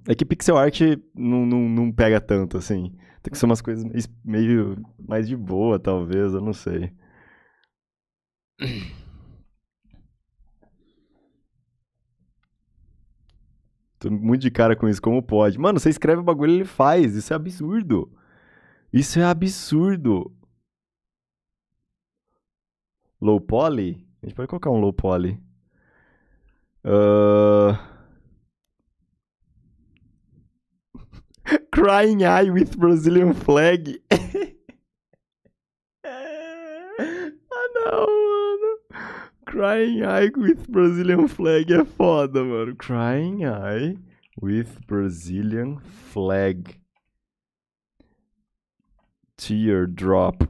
S1: É que pixel art não, não, não pega tanto, assim. Tem que ser umas coisas meio, meio mais de boa, talvez, eu não sei. Tô muito de cara com isso, como pode? Mano, você escreve o bagulho ele faz. Isso é absurdo. Isso é absurdo. Low poly? A gente pode colocar um low poly. Uh... Crying eye with Brazilian flag. ah, não, Crying Eye with Brazilian Flag é foda, mano. Crying Eye with Brazilian Flag. Teardrop.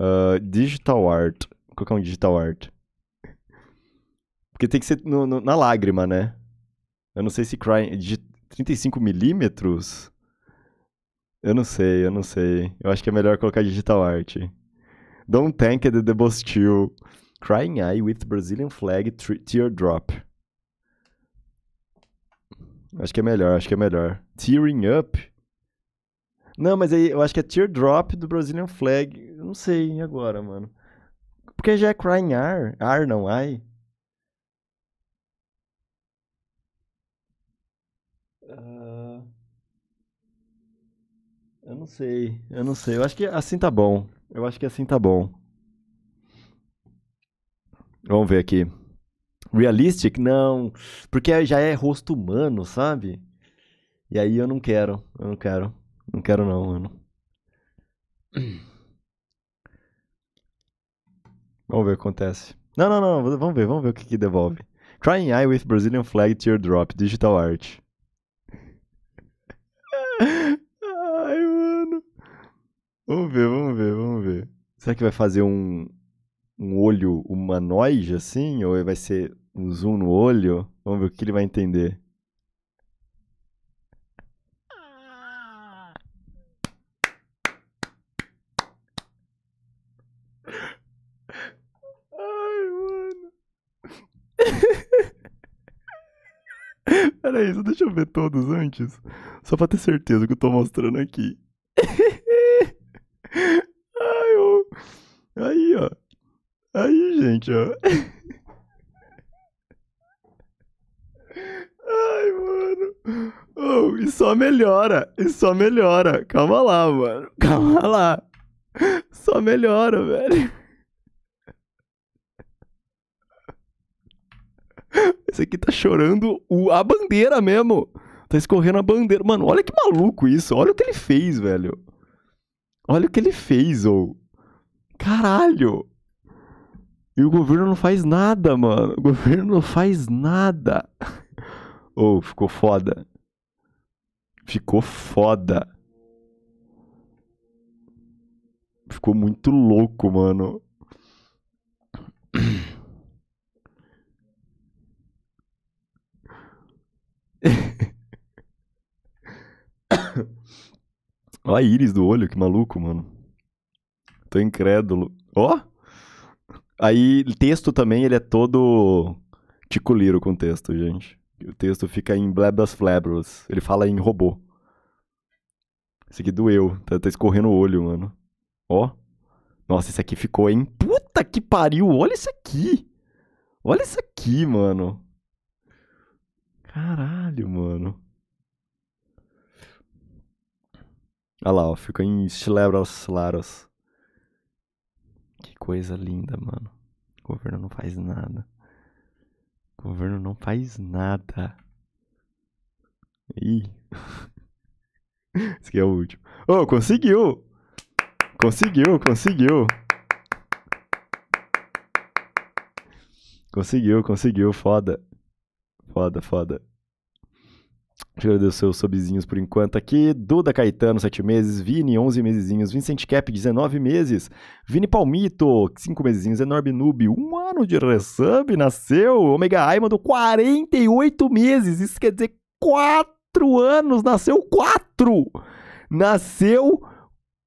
S1: Uh, digital Art. Qual que é um Digital Art? Porque tem que ser no, no, na lágrima, né? Eu não sei se Crying... É de 35 milímetros? Eu não sei, eu não sei. Eu acho que é melhor colocar Digital Art. Don't tank the é Debostil. Crying Eye with Brazilian Flag Teardrop. Acho que é melhor, acho que é melhor. Tearing Up? Não, mas aí eu acho que é Teardrop do Brazilian Flag. Eu não sei agora, mano. Porque já é Crying Ar. Ar não, ai. Uh... Eu não sei, eu não sei. Eu acho que assim tá bom. Eu acho que assim tá bom. Vamos ver aqui. Realistic? Não. Porque já é rosto humano, sabe? E aí eu não quero. Eu não quero. Não quero não, mano. Vamos ver o que acontece. Não, não, não. Vamos ver. Vamos ver o que, que devolve. Crying Eye with Brazilian Flag Teardrop. Digital Art. Ai, mano. Vamos ver, vamos ver, vamos ver. Será que vai fazer um, um olho humanoide, assim? Ou vai ser um zoom no olho? Vamos ver o que ele vai entender. Pera aí, deixa eu ver todos antes. Só pra ter certeza que eu tô mostrando aqui. Ai, ó. Aí, ó. Aí, gente, ó. Ai, mano. Oh, e só melhora, e só melhora. Calma lá, mano. Calma lá. Só melhora, velho. Esse aqui tá chorando o, a bandeira mesmo. Tá escorrendo a bandeira. Mano, olha que maluco isso. Olha o que ele fez, velho. Olha o que ele fez, ou. Oh. Caralho. E o governo não faz nada, mano. O governo não faz nada. Ou oh, ficou foda. Ficou foda. Ficou muito louco, mano. Olha a íris do olho, que maluco, mano. Tô incrédulo. Ó! Oh! Aí, texto também, ele é todo ticuliro com texto, gente. O texto fica em blebas flebros. Ele fala em robô. Esse aqui doeu. Tá, tá escorrendo o olho, mano. Ó. Nossa, esse aqui ficou, hein? Puta que pariu! Olha isso aqui! Olha isso aqui, mano. Caralho, mano. Olha lá, ó. Fica em Schlebros Laros. Que coisa linda, mano. O governo não faz nada. O governo não faz nada. Ih. Esse aqui é o último. Oh, conseguiu! Conseguiu, conseguiu! Conseguiu, conseguiu, foda. Foda, foda. Deixa eu agradecer os subzinhos por enquanto aqui. Duda Caetano, 7 meses. Vini, 11 mesezinhos. Vincent Cap, 19 meses. Vini Palmito, 5 mesezinhos. Enorme Noob, 1 um ano de resub, nasceu. Omega Ai mandou 48 meses. Isso quer dizer 4 anos. Nasceu 4! Nasceu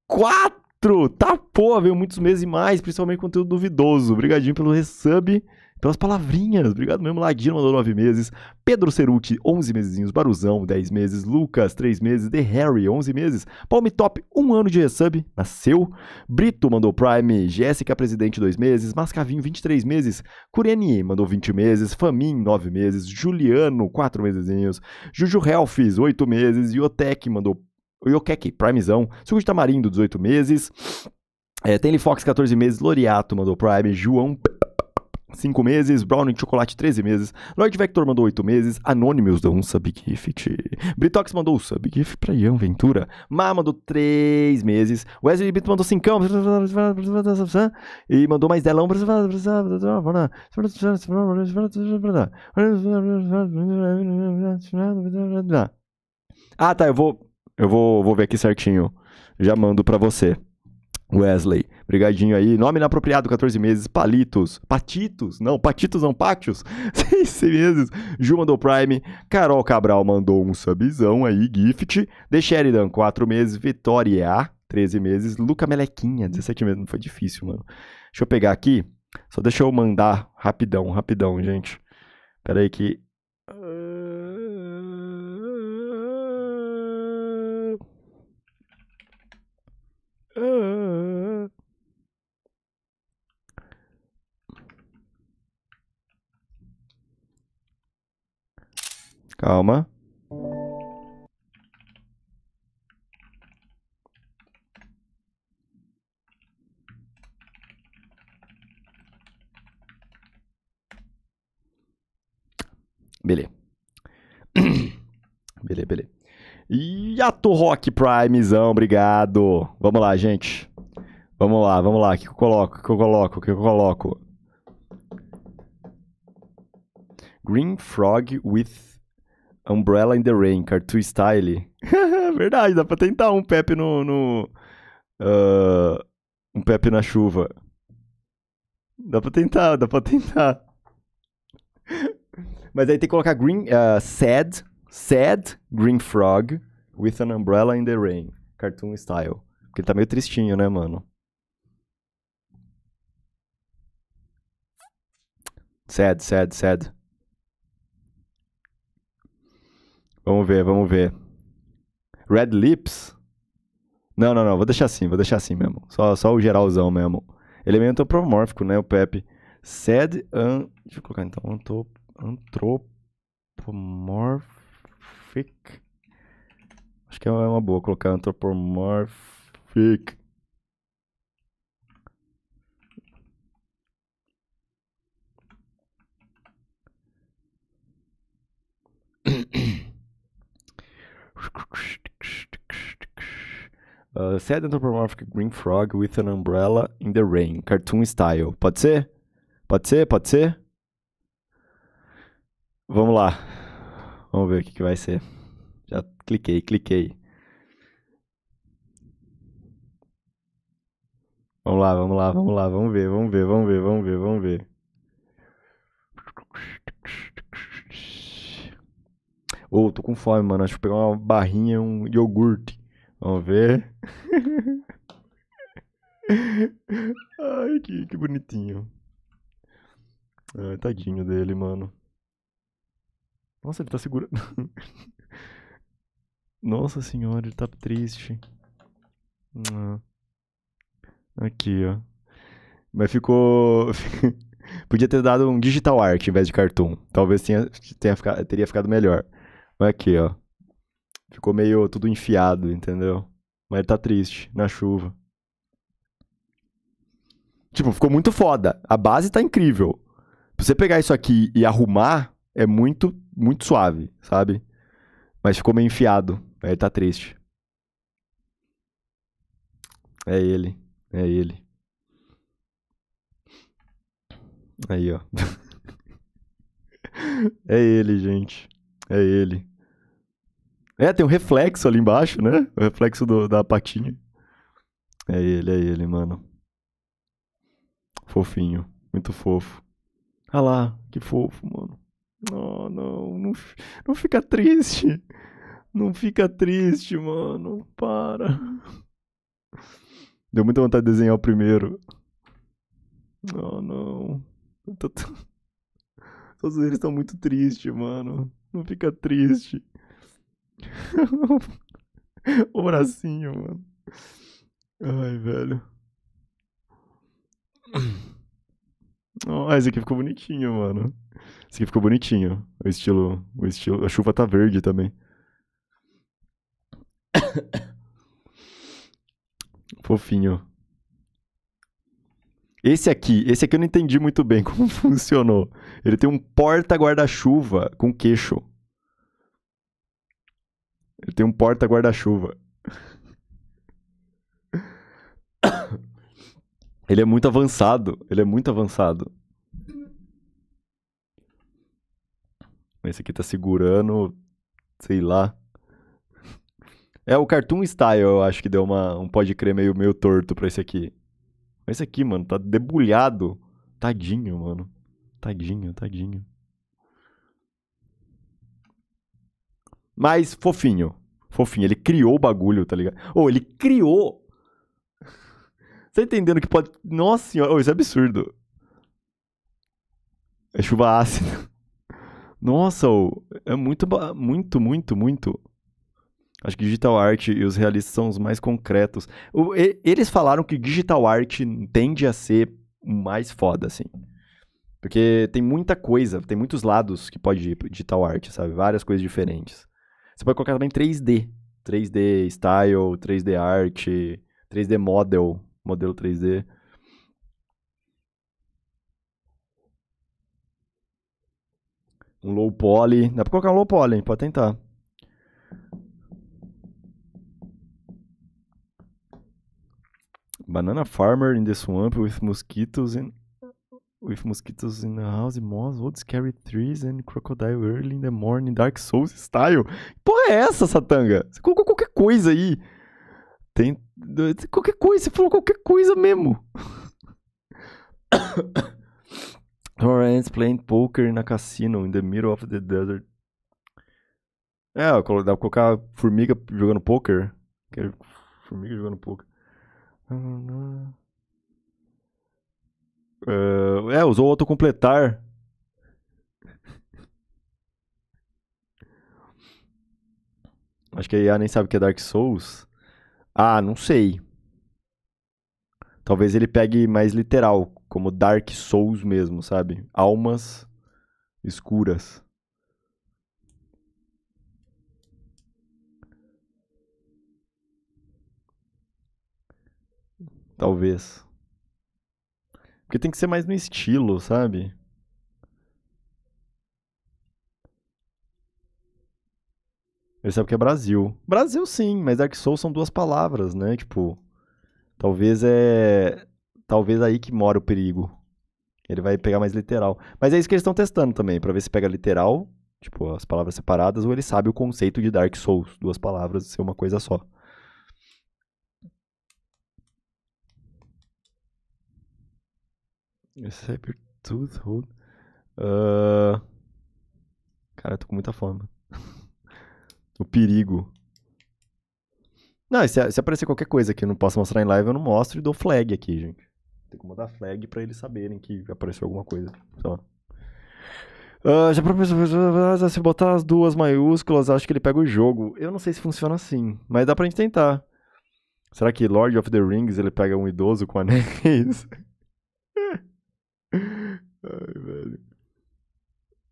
S1: 4! Tá pô, veio muitos meses e mais, principalmente conteúdo duvidoso. Obrigadinho pelo resub pelas palavrinhas. Obrigado mesmo, Ladino mandou nove meses. Pedro Ceruti, onze mesezinhos. Baruzão, dez meses. Lucas, três meses. The Harry, onze meses. Palme Top, um ano de resub. Nasceu. Brito mandou Prime. Jéssica Presidente, dois meses. Mascavinho, 23 meses. Curene mandou 20 meses. Famin, nove meses. Juliano, quatro mesezinhos. Juju Helfis, oito meses. Iotec mandou. Iokek, Primezão. Suco de Tamarindo, 18 meses. É, Fox, 14 meses. Loriato mandou Prime. João 5 meses, Browning Chocolate 13 meses, Lloyd Vector mandou 8 meses, Anonymous deu um subgift, Britox mandou um subgift pra Ian Ventura, Ma mandou 3 meses, Wesley Bito mandou 5 e mandou mais delão. Ah tá, eu vou, eu vou, vou ver aqui certinho, já mando pra você, Wesley. Obrigadinho aí. Nome inapropriado, 14 meses. Palitos. Patitos. Não, patitos não, pátios. 6 meses. Ju mandou Prime. Carol Cabral mandou um subzão aí, gift. The Sheridan, 4 meses. Vitória, 13 meses. Luca Melequinha, 17 meses. Não foi difícil, mano. Deixa eu pegar aqui. Só deixa eu mandar rapidão, rapidão, gente. Pera aí que... Calma. Beleza. beleza, beleza. Yato Rock Primezão, obrigado. Vamos lá, gente. Vamos lá, vamos lá. O que eu coloco? O que eu coloco? O que eu coloco? Green Frog with Umbrella in the Rain, Cartoon Style. Verdade, dá pra tentar um Pepe no. no uh, um Pepe na chuva. Dá pra tentar, dá pra tentar. Mas aí tem que colocar green, uh, Sad, Sad Green Frog with an Umbrella in the Rain, Cartoon Style. Porque ele tá meio tristinho, né, mano? Sad, sad, sad. Vamos ver, vamos ver. Red Lips? Não, não, não. Vou deixar assim, vou deixar assim mesmo. Só, só o geralzão mesmo. Elemento antropomórfico, né? O Pepe. Sed an... Deixa eu colocar então. Antrop... Antropomorphic. Acho que é uma é boa colocar antropomorphic. Uh, sad anthropomorphic green frog with an umbrella in the rain, cartoon style. Pode ser? Pode ser? Pode ser? Vamos lá. Vamos ver o que, que vai ser. Já cliquei, cliquei. Vamos lá, vamos lá, vamos lá, vamos ver, vamos ver, vamos ver, vamos ver, vamos ver. Ô, oh, tô com fome, mano. Acho que vou pegar uma barrinha, um iogurte. Vamos ver. Ai, que, que bonitinho. Ai, tadinho dele, mano. Nossa, ele tá segurando. Nossa senhora, ele tá triste. Ah. Aqui, ó. Mas ficou. Podia ter dado um digital art em vez de cartoon. Talvez tenha, tenha ficado, teria ficado melhor. Aqui, ó. Ficou meio tudo enfiado, entendeu? Mas ele tá triste, na chuva. Tipo, ficou muito foda. A base tá incrível. Pra você pegar isso aqui e arrumar, é muito, muito suave, sabe? Mas ficou meio enfiado. Aí ele tá triste. É ele. É ele. Aí, ó. é ele, gente. É ele. É, tem um reflexo ali embaixo, né? O reflexo do, da patinha. É ele, é ele, mano. Fofinho. Muito fofo. Ah lá, que fofo, mano. Oh, não, não, não fica triste. Não fica triste, mano. Para. Deu muita vontade de desenhar o primeiro. Oh, não. Tô... Todos eles estão muito tristes, mano. Não fica triste. o bracinho, mano. Ai, velho. Oh, esse aqui ficou bonitinho, mano. Esse aqui ficou bonitinho. O estilo, o estilo. A chuva tá verde também. Fofinho. Esse aqui, esse aqui eu não entendi muito bem como funcionou. Ele tem um porta guarda-chuva com queixo. Ele tem um porta guarda-chuva. Ele é muito avançado. Ele é muito avançado. Esse aqui tá segurando, sei lá. É o Cartoon Style, eu acho que deu uma, um de crer meio, meio torto pra esse aqui. Mas esse aqui, mano, tá debulhado. Tadinho, mano. Tadinho, tadinho. Mas fofinho. Fofinho. Ele criou o bagulho, tá ligado? Ou oh, ele criou. tá entendendo que pode. Nossa senhora. Oh, isso é absurdo. É chuva ácida. Nossa, oh, é muito, muito, muito, muito. Acho que digital art e os realistas são os mais concretos. O, e, eles falaram que digital art tende a ser mais foda, assim. Porque tem muita coisa, tem muitos lados que pode ir pro digital art, sabe? Várias coisas diferentes. Você pode colocar também 3D. 3D style, 3D art, 3D model, modelo 3D. Um low poly. Dá pra colocar um low poly, pode tentar. Banana farmer in the swamp with mosquitoes in with mosquitoes in the house, moths, old scary trees and crocodile early in the morning, Dark Souls style. Que porra é essa, Satanga? Você colocou qualquer coisa aí. Tem qualquer coisa, você falou qualquer coisa mesmo. Torrance playing poker na cassino in the middle of the desert. É, dá pra colocar formiga jogando poker. formiga jogando poker. Uh, é, usou outro completar. Acho que a IA nem sabe o que é Dark Souls. Ah, não sei. Talvez ele pegue mais literal, como Dark Souls mesmo, sabe? Almas escuras. Talvez. Porque tem que ser mais no estilo, sabe? sabe é que é Brasil. Brasil sim, mas Dark Souls são duas palavras, né? Tipo, talvez é. Talvez aí que mora o perigo. Ele vai pegar mais literal. Mas é isso que eles estão testando também, para ver se pega literal, tipo, as palavras separadas, ou ele sabe o conceito de Dark Souls, duas palavras ser uma coisa só. Sabertooth Hold. Uh... Cara, eu tô com muita fome. o perigo. Não, se, se, aparecer qualquer coisa que eu não posso mostrar em live, eu não mostro e dou flag aqui, gente. Tem como dar flag pra eles saberem que apareceu alguma coisa. Uh, já pra se botar as duas maiúsculas, acho que ele pega o jogo. Eu não sei se funciona assim, mas dá pra gente tentar. Será que Lord of the Rings ele pega um idoso com anéis? Ai, velho.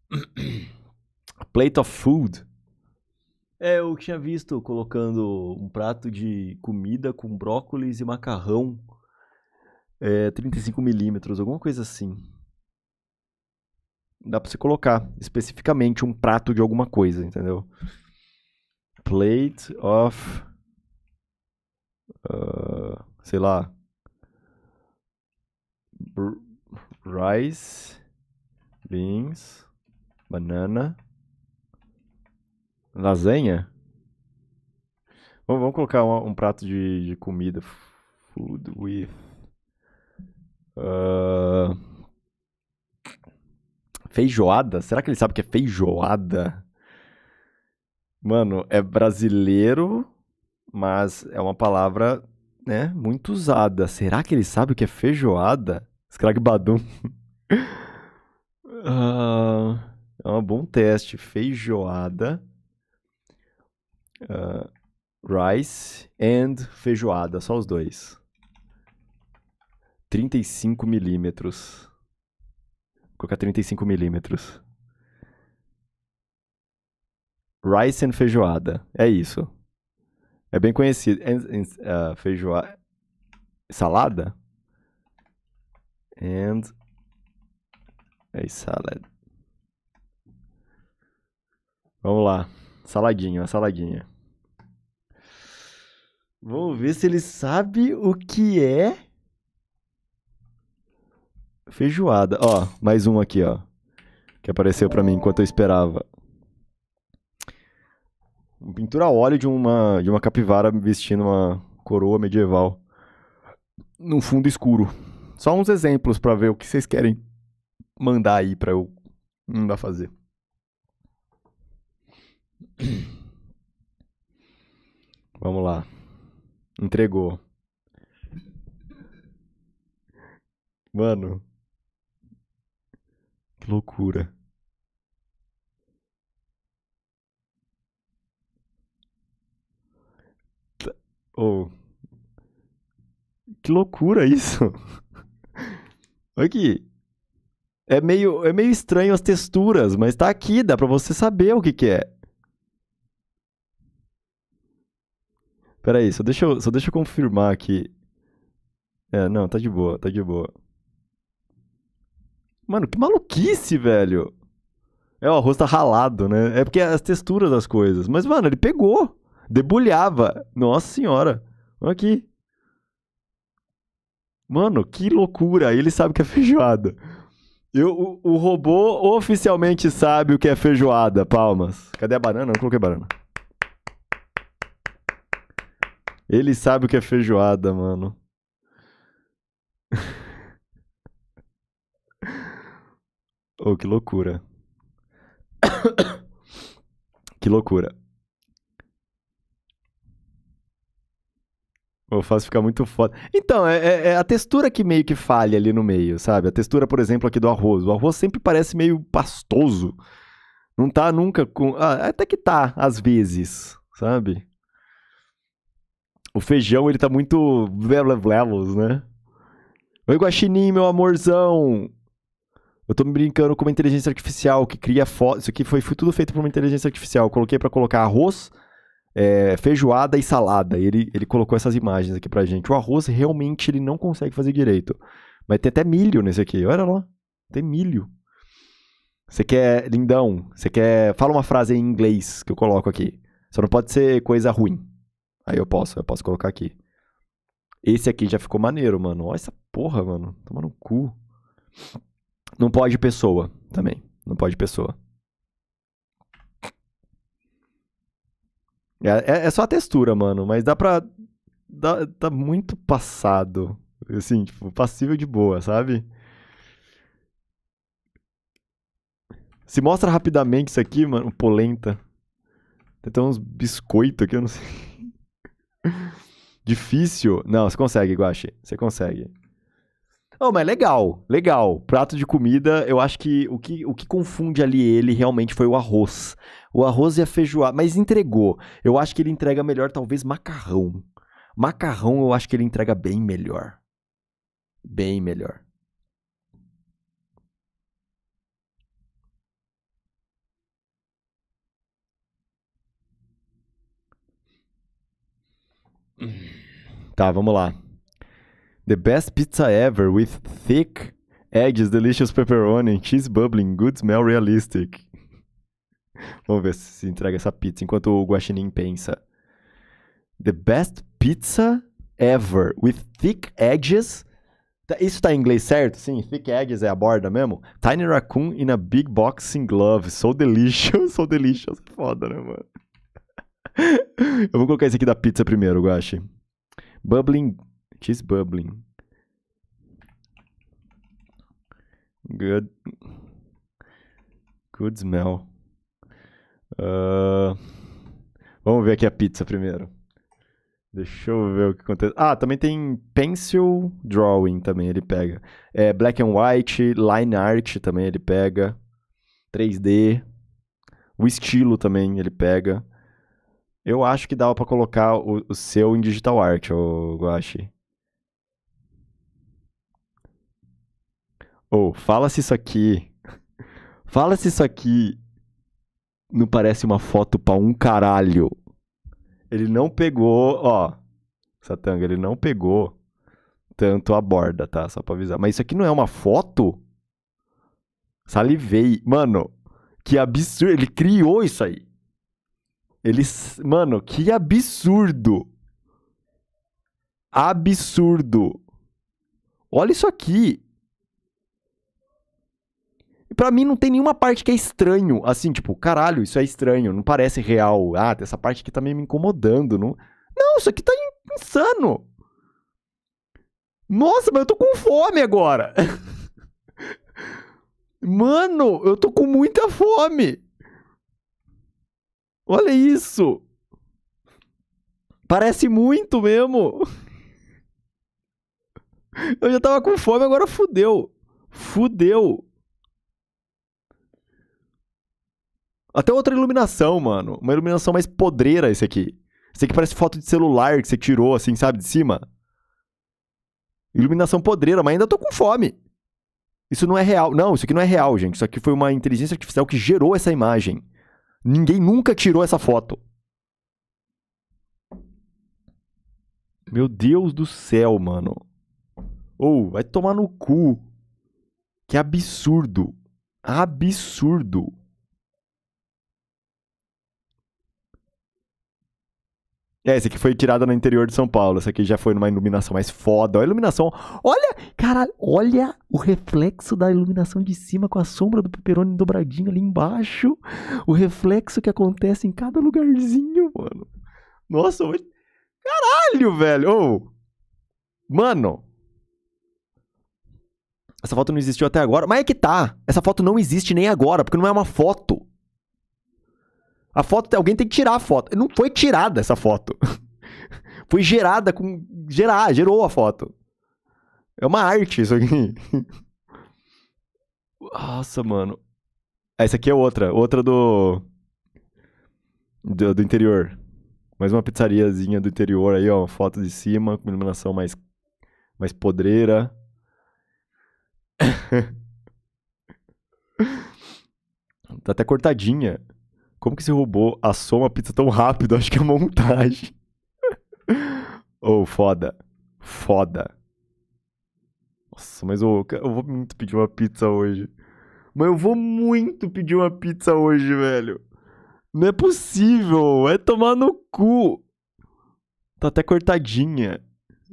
S1: Plate of food. É, eu tinha visto colocando um prato de comida com brócolis e macarrão. É, 35 milímetros, alguma coisa assim. Dá pra você colocar especificamente um prato de alguma coisa, entendeu? Plate of. Uh, sei lá. Br rice, beans, banana, lasanha. vamos colocar um, um prato de, de, comida. Food with. Uh, feijoada? Será que ele sabe o que é feijoada? Mano, é brasileiro, mas é uma palavra né, muito usada. Será que ele sabe o que é feijoada? Scrag Badum. Ah, é um bom teste. Feijoada. Uh, rice and feijoada, só os dois. 35 milímetros. Vou colocar 35 milímetros. Rice and feijoada. É isso. É bem conhecido. Uh, é, é, é, feijoada. Salada? and a é salad. Vamos lá. Saladinha, uma saladinha. Vamos ver se ele sabe o que é feijoada. Ó, mais um aqui, ó. Que apareceu para mim enquanto eu esperava. Pintura a óleo de uma, de uma capivara vestindo uma coroa medieval. Num fundo escuro. Só uns exemplos para ver o que vocês querem mandar aí para eu mandar fazer. Vamos lá. Entregou. Mano. Que loucura. Oh. Que loucura isso. Aqui. É meio, é meio estranho as texturas, mas tá aqui, dá pra você saber o que que é. Peraí, só deixa eu, só deixa eu confirmar aqui. É, não, tá de boa, tá de boa. Mano, que maluquice, velho. É, o arroz tá ralado, né? É porque as texturas das coisas. Mas, mano, ele pegou. Debulhava. Nossa senhora. Olha aqui. Mano, que loucura! Ele sabe o que é feijoada. Eu, o, o, robô oficialmente sabe o que é feijoada. Palmas. Cadê a banana? Não coloquei banana. Ele sabe o que é feijoada, mano. oh, que loucura. que loucura. Ou faz ficar muito foda. Então, é, é, é, a textura que meio que falha ali no meio, sabe? A textura, por exemplo, aqui do arroz. O arroz sempre parece meio pastoso. Não tá nunca com. Ah, até que tá, às vezes, sabe? O feijão, ele tá muito. levels, né? Oi, Guaxinim, meu amorzão! Eu tô me brincando com uma inteligência artificial que cria foto. Isso aqui foi, foi tudo feito por uma inteligência artificial. Eu coloquei para colocar arroz é, feijoada e salada. E ele, ele colocou essas imagens aqui pra gente. O arroz realmente ele não consegue fazer direito. Mas tem até milho nesse aqui. Olha lá. Tem milho. Você quer, lindão, você quer. Fala uma frase em inglês que eu coloco aqui. Só não pode ser coisa ruim. Aí eu posso, eu posso colocar aqui. Esse aqui já ficou maneiro, mano. Olha essa porra, mano. Toma no cu. Não pode pessoa também. Não pode pessoa. É, é, é, só a textura, mano, mas dá pra. Dá, tá muito passado. Assim, tipo, passível de boa, sabe? Se mostra rapidamente isso aqui, mano. Polenta. Tem até uns biscoitos aqui, eu não sei. Difícil. Não, você consegue, Guache. Você consegue. Oh, mas legal, legal. Prato de comida, eu acho que o que, o que confunde ali ele realmente foi o arroz. O arroz e a feijoada, mas entregou. Eu acho que ele entrega melhor, talvez, macarrão. Macarrão eu acho que ele entrega bem melhor. Bem melhor. Tá, vamos lá. The best pizza ever with thick eggs, delicious pepperoni, cheese bubbling, good smell realistic. Vamos ver se entrega essa pizza enquanto o Guaxinim pensa. The best pizza ever with thick edges. Tá, isso tá em inglês certo? Sim, thick edges é a borda mesmo. Tiny raccoon in a big boxing glove. So delicious, so delicious. É foda, né, mano? Eu vou colocar esse aqui da pizza primeiro, Guaxi. Bubbling, cheese bubbling. Good. Good smell. Uh, vamos ver aqui a pizza primeiro. Deixa eu ver o que acontece. Ah, também tem pencil drawing também ele pega. É, black and white, line art também ele pega. 3D. O estilo também ele pega. Eu acho que dava para colocar o, o, seu em digital art, eu acho. Ou oh, fala se isso aqui. fala se isso aqui não parece uma foto pra um caralho. Ele não pegou, ó. Satanga, ele não pegou tanto a borda, tá? Só pra avisar. Mas isso aqui não é uma foto? Salivei. Mano, que absurdo. Ele criou isso aí. Ele. Mano, que absurdo. Absurdo. Olha isso aqui para mim não tem nenhuma parte que é estranho, assim, tipo, caralho, isso é estranho, não parece real. Ah, essa parte aqui tá meio me incomodando, não. Não, isso aqui tá insano. Nossa, mas eu tô com fome agora. Mano, eu tô com muita fome. Olha isso. Parece muito mesmo. Eu já tava com fome, agora fudeu. Fudeu. Até outra iluminação, mano. Uma iluminação mais podreira esse aqui. Esse aqui parece foto de celular que você tirou, assim, sabe, de cima. Iluminação podreira, mas ainda tô com fome. Isso não é real. Não, isso aqui não é real, gente. Isso aqui foi uma inteligência artificial que gerou essa imagem. Ninguém nunca tirou essa foto. Meu Deus do céu, mano. Ou, oh, vai tomar no cu. Que absurdo. Absurdo. É, esse aqui foi tirado no interior de São Paulo. Esse aqui já foi numa iluminação mais foda. Olha a iluminação. Olha, caralho, olha o reflexo da iluminação de cima com a sombra do peperoni dobradinho ali embaixo. O reflexo que acontece em cada lugarzinho, mano. Nossa, hoje... caralho, velho. Oh. Mano. Essa foto não existiu até agora. Mas é que tá. Essa foto não existe nem agora, porque não é uma foto. A foto, alguém tem que tirar a foto. Não foi tirada essa foto. foi gerada com. Gerar, gerou a foto. É uma arte isso aqui. Nossa, mano. Ah, essa aqui é outra. Outra do... do. Do, interior. Mais uma pizzariazinha do interior aí, ó. Foto de cima, com iluminação mais. mais podreira. tá até cortadinha. Como que esse robô assou uma pizza tão rápido? Acho que é montagem. oh, foda. Foda. Nossa, mas eu, eu vou muito pedir uma pizza hoje. Mas eu vou muito pedir uma pizza hoje, velho. Não é possível. É tomar no cu. Tá até cortadinha.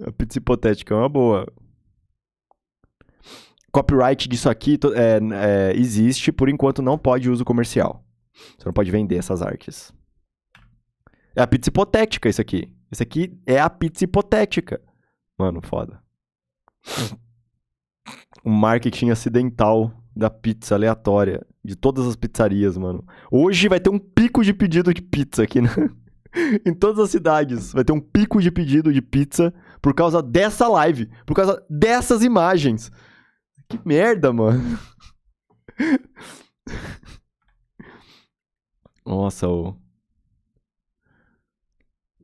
S1: A pizza hipotética é uma boa. Copyright disso aqui é, é, existe, por enquanto não pode uso comercial. Você não pode vender essas artes. É a pizza hipotética isso aqui. Isso aqui é a pizza hipotética. Mano, foda. O marketing acidental da pizza aleatória de todas as pizzarias, mano. Hoje vai ter um pico de pedido de pizza aqui, né? em todas as cidades. Vai ter um pico de pedido de pizza por causa dessa live, por causa dessas imagens. Que merda, mano. Nossa, o.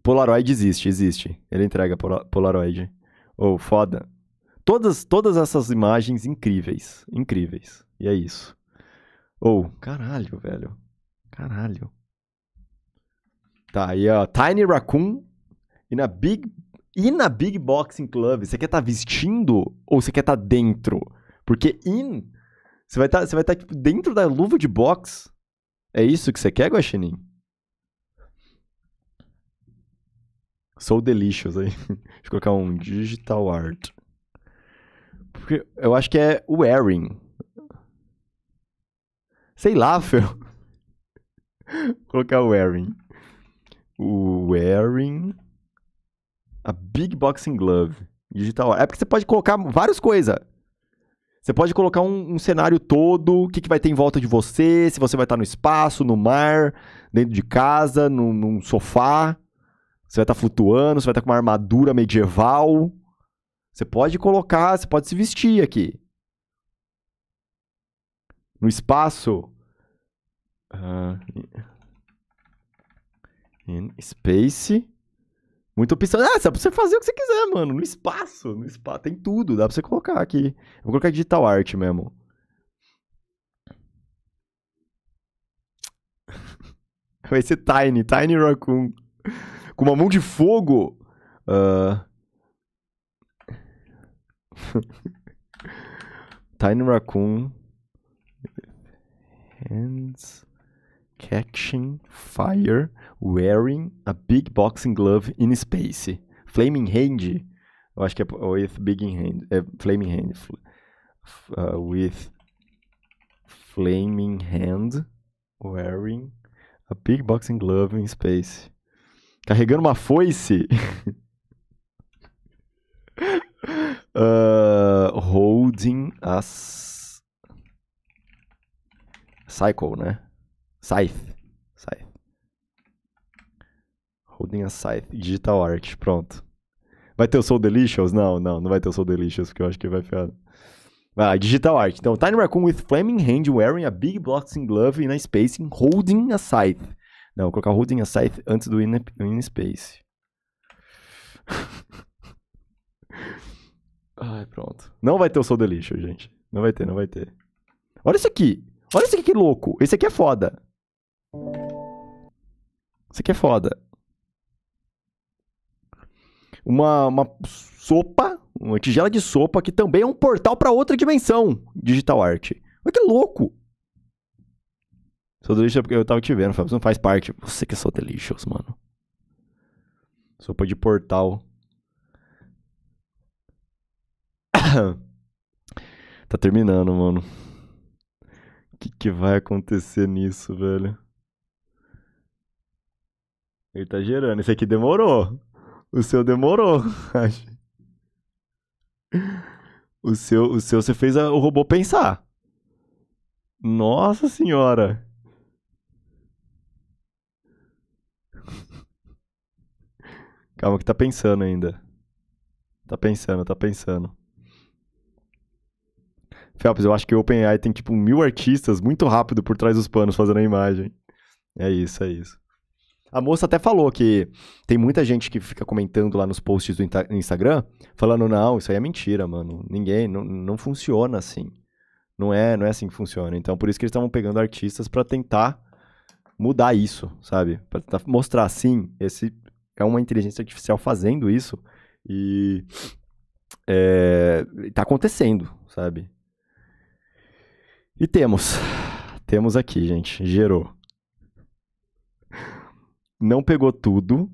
S1: Polaroid existe, existe. Ele entrega Polaroid. Ou oh, foda. Todas, todas essas imagens incríveis. Incríveis. E é isso. Ou, oh, caralho, velho. Caralho. Tá, aí ó, Tiny Raccoon e na Big e na Big Boxing Club, você quer estar tá vestindo ou você quer estar tá dentro? Porque in você vai estar, tá, você vai estar tá, tipo, dentro da luva de boxe. É isso que você quer, Guaxinim? Sou delicious aí. Deixa eu colocar um digital art. Porque eu acho que é o wearing. Sei lá, Fel. Vou colocar wearing. Wearing a big boxing glove digital art. É porque você pode colocar várias coisas. Você pode colocar um, um cenário todo, o que, que vai ter em volta de você, se você vai estar no espaço, no mar, dentro de casa, num, num sofá. Você vai estar flutuando, você vai estar com uma armadura medieval. Você pode colocar, você pode se vestir aqui. No espaço. Uh, in space. Muita opção. Ah, dá pra você fazer o que você quiser, mano. No espaço. No espaço. Tem tudo. Dá pra você colocar aqui. vou colocar digital art mesmo. Vai ser Tiny. Tiny Raccoon. Com uma mão de fogo. Uh... Tiny Raccoon. Hands. Catching Fire. Wearing a Big Boxing Glove in Space. Flaming Hand. Eu acho que é with Big Hand. É Flaming Hand. Uh, with Flaming Hand. Wearing a Big Boxing Glove in Space. Carregando uma foice. uh, holding as. Cycle, né? Scythe. Holding a Scythe Digital Art, pronto. Vai ter o Soul Delicious? Não, não, não vai ter o Soul Delicious, porque eu acho que vai ficar... Ah, Digital Art. Então, Tiny Raccoon with flaming hand wearing a big boxing glove in a space holding a scythe. Não, vou colocar holding a scythe antes do in, a, in a space. Ai, pronto. Não vai ter o Soul Delicious, gente. Não vai ter, não vai ter. Olha isso aqui. Olha isso aqui que louco. Esse aqui é foda. Isso aqui é foda uma, uma sopa, uma tigela de sopa, que também é um portal para outra dimensão digital art. Mas que louco! Sou delicious porque eu tava te vendo, Fábio. Você não faz parte. Você que é sou delicious, mano. Sopa de portal. tá terminando, mano. O que, que vai acontecer nisso, velho? Ele tá gerando. Esse aqui demorou. O seu demorou, acho. O seu, o seu você fez a, o robô pensar. Nossa senhora. Calma que tá pensando ainda. Tá pensando, tá pensando. Felps, eu acho que o OpenAI tem tipo mil artistas muito rápido por trás dos panos fazendo a imagem. É isso, é isso. A moça até falou que tem muita gente que fica comentando lá nos posts do Instagram, falando, não, isso aí é mentira, mano. Ninguém, não, não funciona assim. Não é, não é assim que funciona. Então, por isso que eles estavam pegando artistas para tentar mudar isso, sabe? Para tentar mostrar, sim, esse é uma inteligência artificial fazendo isso e é, tá acontecendo, sabe? E temos, temos aqui, gente, gerou não pegou tudo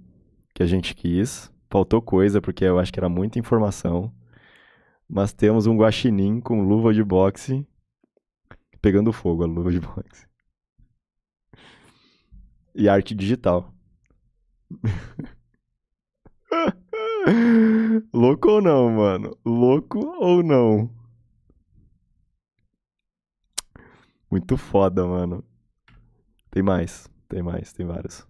S1: que a gente quis. Faltou coisa, porque eu acho que era muita informação. Mas temos um guaxinim com luva de boxe pegando fogo a luva de boxe. E arte digital. Louco ou não, mano? Louco ou não? Muito foda, mano. Tem mais, tem mais, tem vários.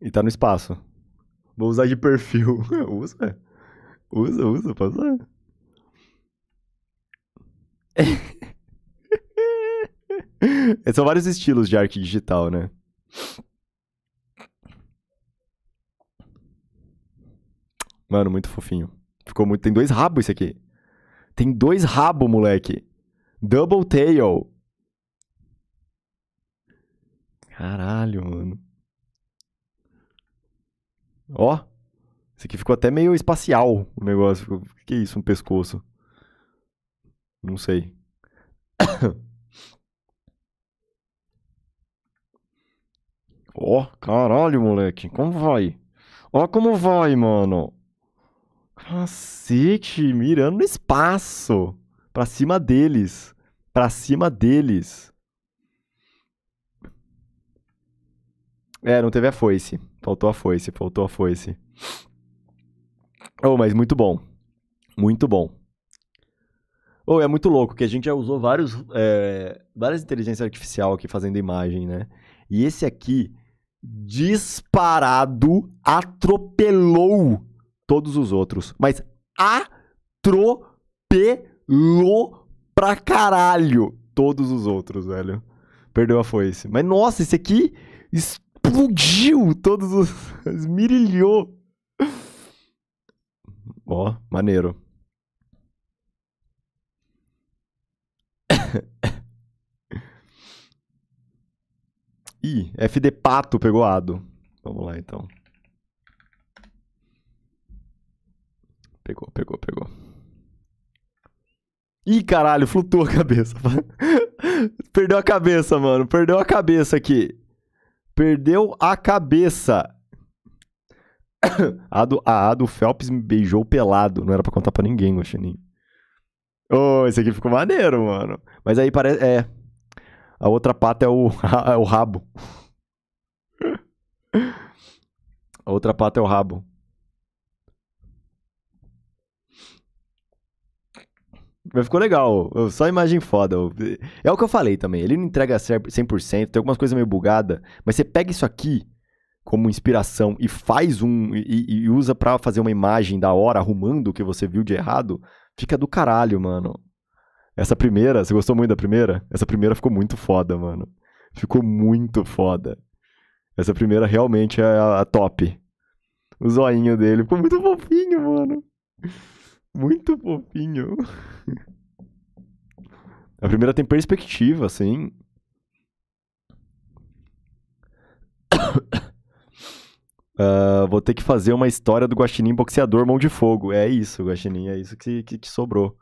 S1: E tá no espaço. Vou usar de perfil. usa. Usa, usa, pode usar. São vários estilos de arte digital, né? Mano, muito fofinho. Ficou muito. Tem dois rabos isso aqui. Tem dois rabos, moleque. Double tail. Caralho, mano. Ó, esse aqui ficou até meio espacial o negócio. O que é isso, um pescoço? Não sei. Ó, oh, caralho, moleque. Como vai? Ó oh, como vai, mano. Cacete, mirando no espaço. Pra cima deles. Pra cima deles. É, não teve a foice. Faltou a foice, faltou a foice. Oh, mas muito bom. Muito bom. Oh, é muito louco que a gente já usou vários, é, várias inteligências artificial aqui fazendo imagem, né? E esse aqui, disparado, atropelou todos os outros. Mas atropelou pra caralho todos os outros, velho. Perdeu a foice. Mas nossa, esse aqui explodiu todos os. Esmirilhou. Ó, maneiro. Ih, FD Pato pegou Ado. Vamos lá então. Pegou, pegou, pegou. Ih, caralho, flutuou a cabeça. Perdeu a cabeça, mano. Perdeu a cabeça aqui. Perdeu a cabeça. A do, a, a do Phelps me beijou pelado. Não era pra contar pra ninguém, Guaxinim. Oh, esse aqui ficou maneiro, mano. Mas aí parece. É. A outra pata é o, é o rabo. A outra pata é o rabo. Mas ficou legal, só imagem foda. É o que eu falei também, ele não entrega 100%, tem algumas coisas meio bugada, mas você pega isso aqui como inspiração e faz um e, e usa para fazer uma imagem da hora arrumando o que você viu de errado, fica do caralho, mano. Essa primeira, você gostou muito da primeira? Essa primeira ficou muito foda, mano. Ficou muito foda. Essa primeira realmente é a, a top. O zoinho dele ficou muito fofinho, mano. Muito fofinho. A primeira tem perspectiva, assim. Uh, vou ter que fazer uma história do Guaxinim boxeador mão de fogo. É isso, Guaxinim, é isso que, que, que sobrou.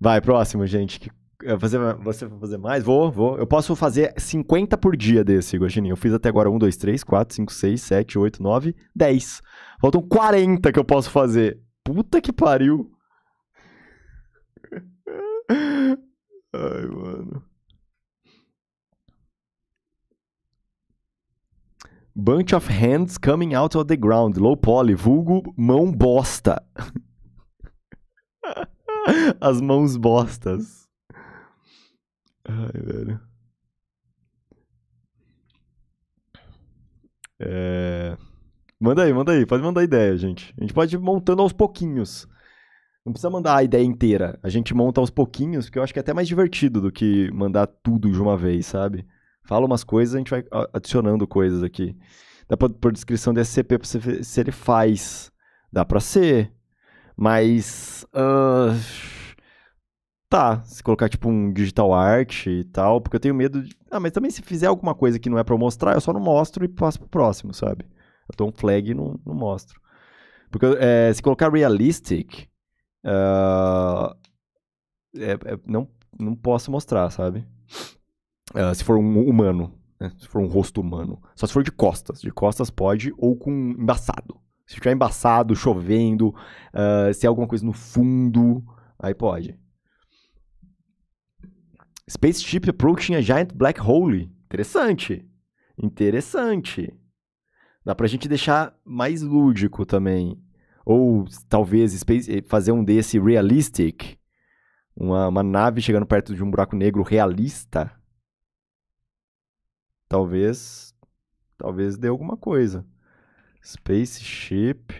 S1: Vai, próximo, gente. Que, é, você vai fazer mais? Vou, vou. Eu posso fazer 50 por dia desse, Guaxinim. Eu fiz até agora 1, 2, 3, 4, 5, 6, 7, 8, 9, 10. Faltam 40 que eu posso fazer. Puta que pariu. Ai, mano. Bunch of hands coming out of the ground. Low poly, vulgo mão bosta. As mãos bostas. Ai, velho. É... Manda aí, manda aí. Pode mandar ideia, gente. A gente pode ir montando aos pouquinhos. Não precisa mandar a ideia inteira. A gente monta aos pouquinhos, porque eu acho que é até mais divertido do que mandar tudo de uma vez, sabe? Fala umas coisas, a gente vai adicionando coisas aqui. Dá pra, por descrição desse CP pra você ver se ele faz. Dá pra ser. Mas. Uh, tá. Se colocar tipo um digital art e tal, porque eu tenho medo de. Ah, mas também se fizer alguma coisa que não é pra eu mostrar, eu só não mostro e passo pro próximo, sabe? Eu dou um flag e não, não mostro. Porque é, se colocar realistic, uh, é, é, não, não posso mostrar, sabe? Uh, se for um humano, né? se for um rosto humano. Só se for de costas. De costas pode, ou com embaçado. Se tiver embaçado, chovendo, uh, se é alguma coisa no fundo, aí pode. Spaceship approaching a giant black hole. Interessante. Interessante. Dá pra gente deixar mais lúdico também. Ou talvez eh, fazer um desse realistic. Uma, uma nave chegando perto de um buraco negro realista. Talvez. Talvez dê alguma coisa. Spaceship.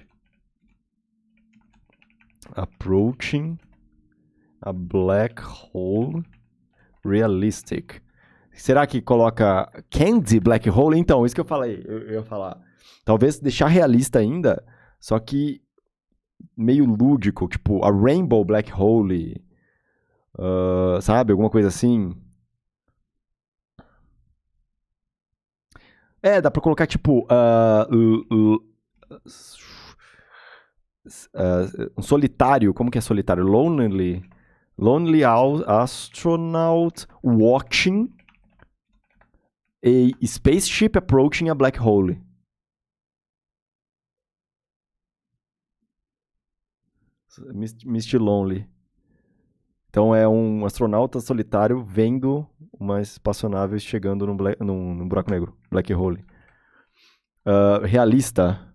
S1: Approaching a black hole realistic. Será que coloca Candy Black Hole? Então, isso que eu falei, eu ia falar. Talvez deixar realista ainda, só que meio lúdico, tipo a Rainbow Black Hole, uh, sabe? Alguma coisa assim. É, dá pra colocar tipo. Uh, uh, um solitário, como que é solitário? Lonely. Lonely Astronaut Watching a Spaceship Approaching a Black Hole. Misty Lonely. Então é um astronauta solitário vendo uma espaçonave chegando num, black, num, num buraco negro, black hole. Uh, realista.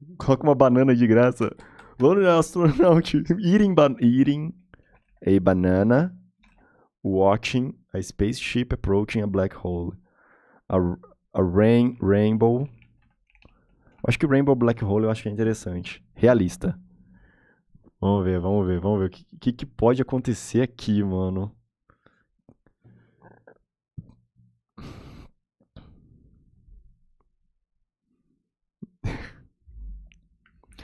S1: Coloca uma banana de graça. Lonely astronaut. Eating, ba eating a banana. Watching a spaceship approaching a black hole. A, a rain, rainbow Acho que o Rainbow Black Hole eu acho que é interessante. Realista. Vamos ver, vamos ver, vamos ver. O que, que, que pode acontecer aqui, mano?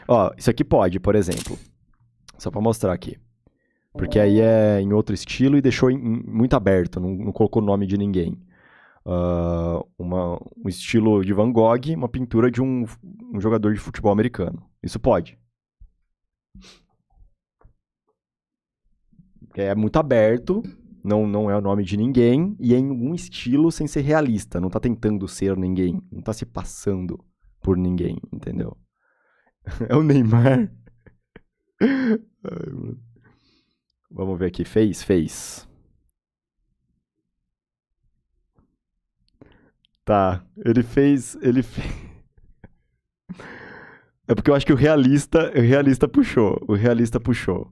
S1: Ó, isso aqui pode, por exemplo. Só pra mostrar aqui. Porque aí é em outro estilo e deixou em, muito aberto, não, não colocou o nome de ninguém uh, uma, um estilo de Van Gogh, uma pintura de um, um jogador de futebol americano. Isso pode. É muito aberto, não, não é o nome de ninguém, e é em algum estilo sem ser realista. Não tá tentando ser ninguém, não tá se passando por ninguém, entendeu? É o Neymar. Vamos ver aqui. Fez? Fez. Tá. Ele fez. Ele É porque eu acho que o realista. O realista puxou. O realista puxou.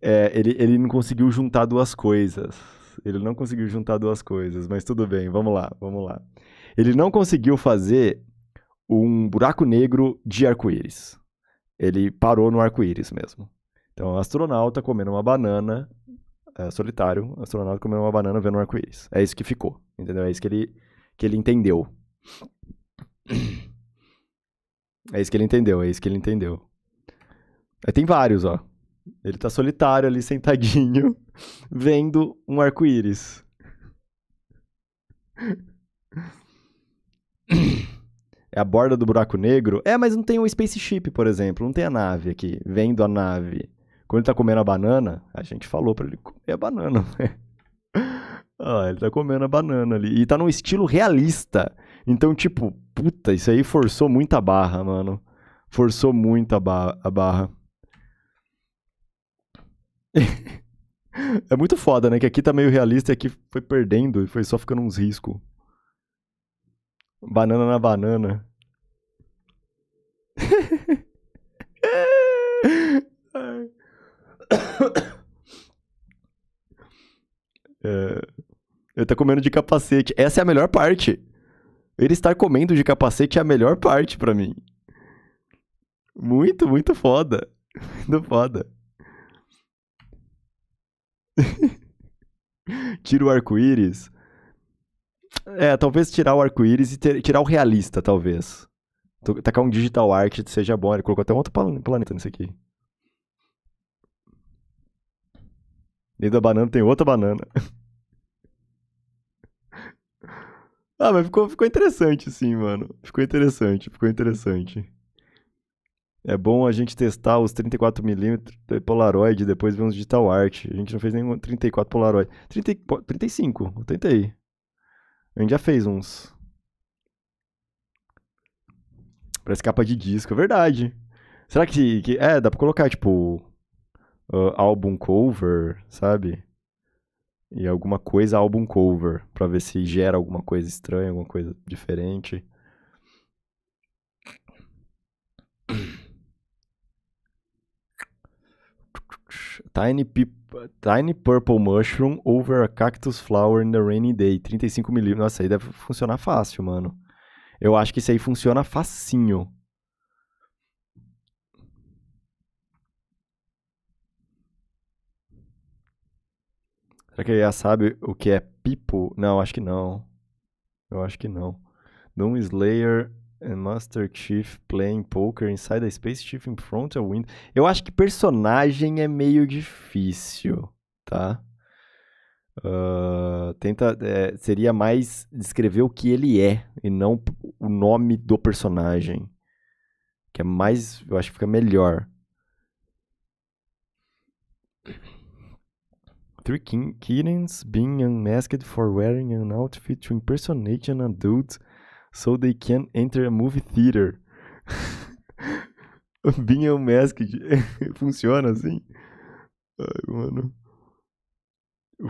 S1: É, ele, ele não conseguiu juntar duas coisas. Ele não conseguiu juntar duas coisas, mas tudo bem, vamos lá, vamos lá. Ele não conseguiu fazer um buraco negro de arco-íris. Ele parou no arco-íris mesmo. Então, um astronauta comendo uma banana uh, solitário, astronauta comendo uma banana vendo um arco-íris. É isso que ficou, entendeu? É isso que ele, que ele entendeu. É isso que ele entendeu, é isso que ele entendeu. É, tem vários, ó. Ele tá solitário ali, sentadinho, vendo um arco-íris. É a borda do buraco negro? É, mas não tem um spaceship, por exemplo. Não tem a nave aqui, vendo a nave. Quando ele tá comendo a banana, a gente falou para ele comer a banana. Né? ah, ele tá comendo a banana ali. E tá num estilo realista. Então, tipo, puta, isso aí forçou muita barra, mano. Forçou muito a, ba a barra. é muito foda, né? Que aqui tá meio realista e aqui foi perdendo e foi só ficando uns riscos. Banana na banana. tá comendo de capacete. Essa é a melhor parte. Ele estar comendo de capacete é a melhor parte para mim. Muito, muito foda. Muito foda. Tira o arco-íris. É, talvez tirar o arco-íris e ter, tirar o realista, talvez. Tacar um digital art seja bom. Ele colocou até um outro planeta nesse aqui. Meio da banana tem outra banana. Ah, mas ficou, ficou interessante, sim, mano. Ficou interessante, ficou interessante. É bom a gente testar os 34mm Polaroid e depois ver uns digital art. A gente não fez nenhum 34 Polaroid. 30, 35, eu tentei. A gente já fez uns. Parece capa de disco, é verdade. Será que, que. É, dá pra colocar, tipo. Uh, álbum cover, sabe? e alguma coisa álbum cover, para ver se gera alguma coisa estranha, alguma coisa diferente. Tiny, Tiny Purple Mushroom over a Cactus Flower in the Rainy Day, 35 milímetros. Nossa, aí deve funcionar fácil, mano. Eu acho que isso aí funciona facinho. Será que ele já sabe o que é People? Não, acho que não. Eu acho que não. Doom Slayer and eh, Master Chief playing poker inside a space Chief in front of window. Eu acho que personagem é meio difícil, tá? Uh, tenta é, seria mais descrever o que ele é e não o nome do personagem que é mais eu acho que fica melhor three kittens being unmasked for wearing an outfit to impersonate an adult so they can enter a movie theater. being unmasked. Funciona assim? Ai, mano.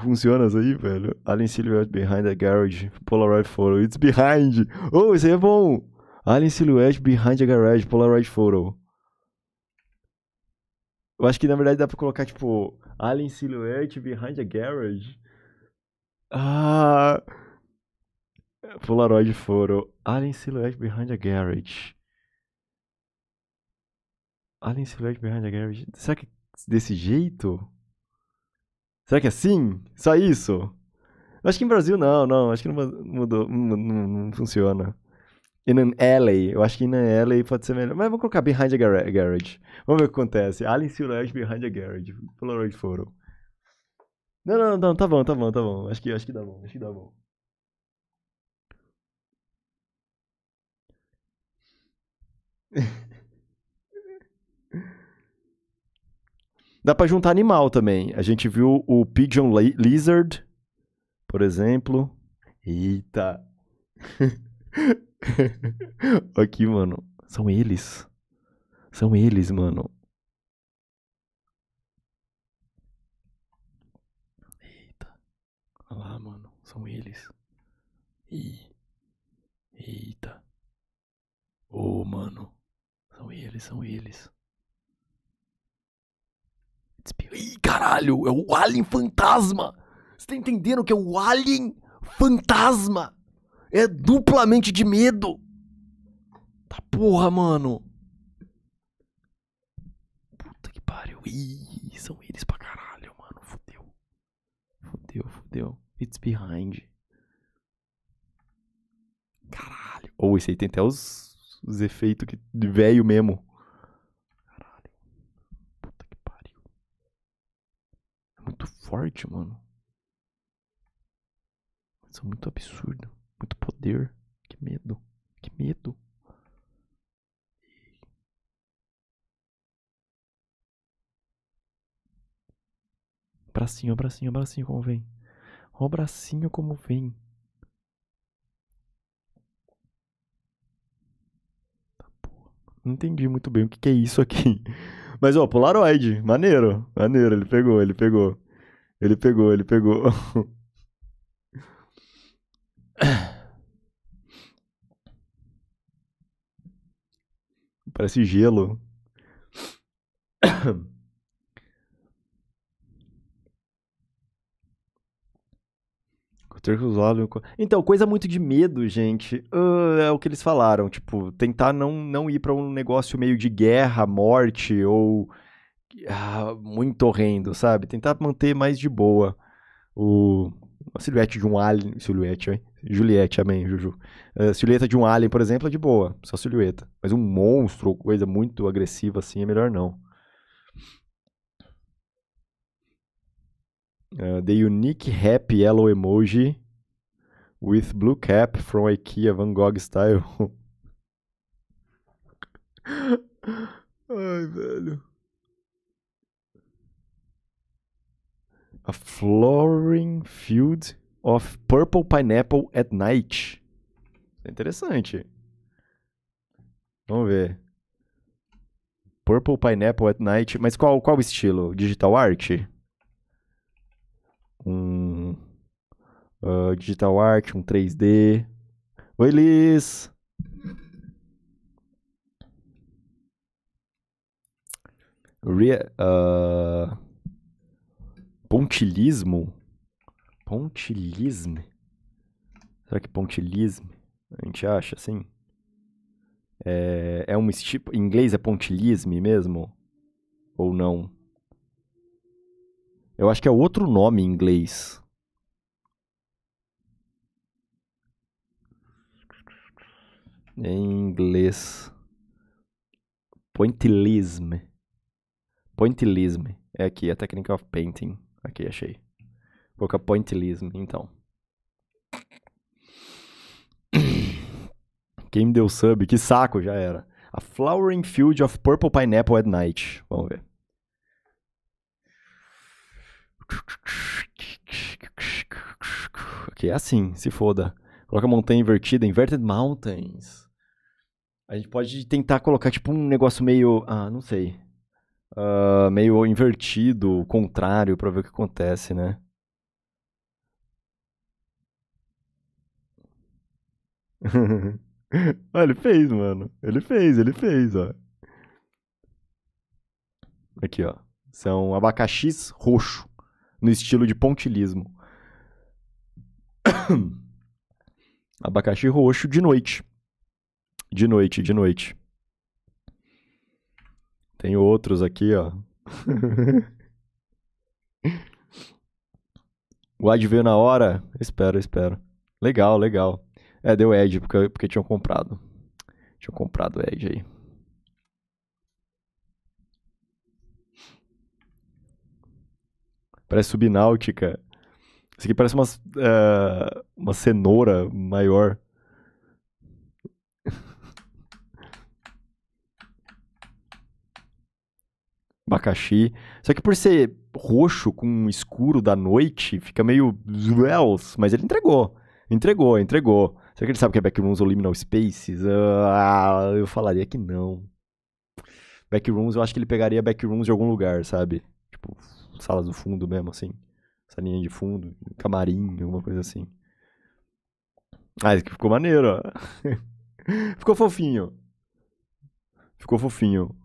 S1: Funciona isso aí, velho? Alien Silhouette Behind a Garage, Polaroid Photo. It's behind! Oh, isso aí é bom! Alien Silhouette Behind a Garage, Polaroid Photo. Eu acho que na verdade dá pra colocar, tipo, Alien Silhouette Behind a Garage. Ah. Polaroid foram Alien Silhouette Behind a Garage. Alien Silhouette Behind a Garage. Será que desse jeito? Será que é assim? Só isso? Acho que no Brasil não, não. Acho que não mudou. não, não, não funciona an Alley. Eu acho que an Alley pode ser melhor. Mas vou colocar Behind a Garage. Vamos ver o que acontece. Alien Silhouette Behind a Garage. Polaroid Photo. Não, não, não. Tá bom, tá bom, tá bom. Acho que, acho que dá bom. Acho que dá bom. Dá pra juntar animal também. A gente viu o Pigeon Lizard, por exemplo. Eita. Aqui, mano. São eles. São eles, mano. Eita. Olha lá, mano. São eles. Ih. Eita. Ô, oh, mano. São eles, são eles. Ih, caralho. É o Alien Fantasma. Você tá entendendo que é o Alien Fantasma? É duplamente de medo. Tá porra, mano. Puta que pariu. Ih, são eles pra caralho, mano. Fudeu. Fudeu, fudeu. It's behind. Caralho. Ou oh, esse aí tem até os, os efeitos que, de velho mesmo. Caralho. Puta que pariu. É muito forte, mano. Isso é muito absurdo muito poder. Que medo. Que medo. Bracinho, bracinho, bracinho como vem. Ó o bracinho como vem. Tá Não entendi muito bem o que, que é isso aqui. Mas, ó, Polaroid. Maneiro. Maneiro, ele pegou, ele pegou. Ele pegou, ele pegou. Parece gelo. Então, coisa muito de medo, gente, uh, é o que eles falaram. Tipo, tentar não, não ir para um negócio meio de guerra, morte ou uh, muito horrendo, sabe? Tentar manter mais de boa o, a silhuete de um alien. Silhuete, hein? Juliette, amém, Juju. Eh, silhueta de um alien, por exemplo, é de boa, só silhueta. Mas um monstro ou coisa muito agressiva assim é melhor não. Uh, the unique happy yellow emoji with blue cap from IKEA Van Gogh style. Ai, velho. A flooring field of Purple Pineapple at Night. É interessante. Vamos ver. Purple Pineapple at Night. Mas qual, qual estilo? Digital Art? Um. Uh, digital Art, um 3D. Oi, Liz! Re, uh, pontilismo? Pontilisme? Será que pontilisme a gente acha assim? É, é um tipo. Em inglês é pontilisme mesmo? Ou não? Eu acho que é outro nome em inglês. Em inglês. Pointillism. Pointillism. É aqui, a técnica of painting. Aqui, achei. Pouca pointilismo, então. Quem me deu sub? Que saco, já era. A Flowering Field of Purple Pineapple at Night. Vamos ver. Que é assim, se foda. Coloca montanha invertida, Inverted Mountains. A gente pode tentar colocar, tipo, um negócio meio. Ah, não sei. Uh, meio invertido, contrário, pra ver o que acontece, né? ah, ele fez, mano. Ele fez, ele fez, ó. Aqui, ó. São abacaxis roxo, no estilo de pontilismo. Abacaxi roxo de noite. De noite, de noite. Tem outros aqui, ó. o ad veio na hora? Espero, espero. Legal, legal. É, deu Edge, porque, porque tinham comprado. Tinham comprado o Edge aí. Parece subnáutica. Isso aqui parece uma, uh, eh, uma cenoura maior. abacaxi. Só que por ser roxo com escuro da noite, fica meio. Mas ele entregou. Entregou, entregou. Será que ele sabe o que é Backrooms ou Liminal Spaces? Ah, eu falaria que não. Backrooms, eu acho que ele pegaria Backrooms de algum lugar, sabe? Tipo, salas do fundo mesmo, assim. Salinha de fundo, camarim, alguma coisa assim. Ah, isso aqui ficou maneiro, ó. ficou fofinho. Ficou fofinho.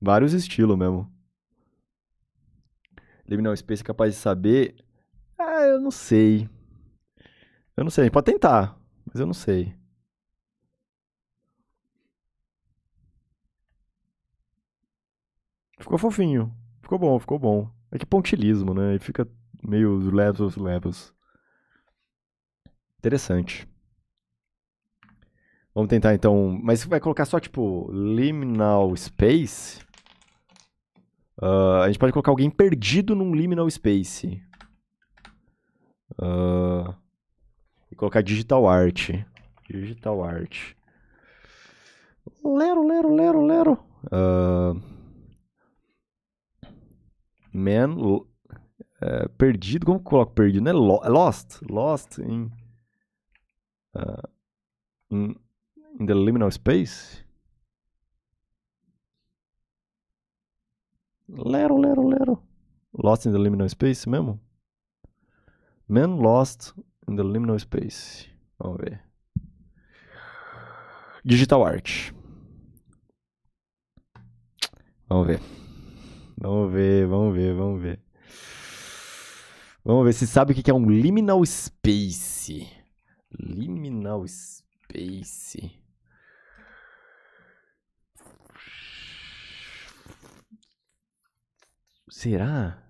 S1: Vários estilos mesmo. Liminal Space é capaz de saber. Ah, eu não sei. Eu não sei, pode tentar, mas eu não sei. Ficou fofinho. Ficou bom, ficou bom. É que pontilismo, né? E fica meio levels, levels. Interessante. Vamos tentar então. Mas vai colocar só tipo liminal space? Uh, a gente pode colocar alguém perdido num liminal space. Uh, e colocar digital art. Digital art. Lero, lero, lero, lero. Uh, man. Uh, perdido. Como que coloca perdido? né? lost? Lost in, uh, in. In the liminal space? Lero, lero, lero. Lost in the liminal space mesmo? Man lost in the liminal space. Vamos ver. Digital Art. Vamos ver. Vamos ver, vamos ver, vamos ver. Vamos ver se sabe o que é um liminal space. Liminal space. Será?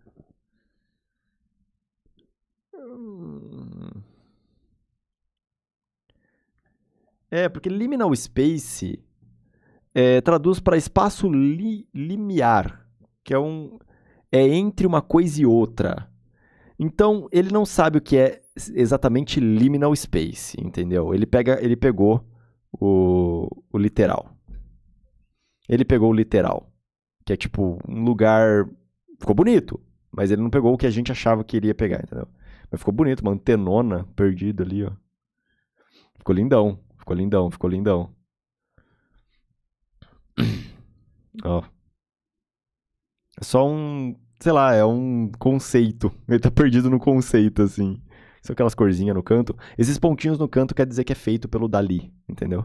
S1: É, porque liminal space é, traduz para espaço li, limiar, que é um é entre uma coisa e outra. Então, ele não sabe o que é exatamente liminal space, entendeu? Ele pega, ele pegou o, o literal. Ele pegou o literal, que é tipo um lugar ficou bonito, mas ele não pegou o que a gente achava que iria pegar, entendeu? Mas ficou bonito, uma antenona perdida ali, ó. Ficou lindão, ficou lindão, ficou lindão. ó. É só um, sei lá, é um conceito. Ele tá perdido no conceito, assim. São aquelas corzinhas no canto. Esses pontinhos no canto quer dizer que é feito pelo Dali, entendeu?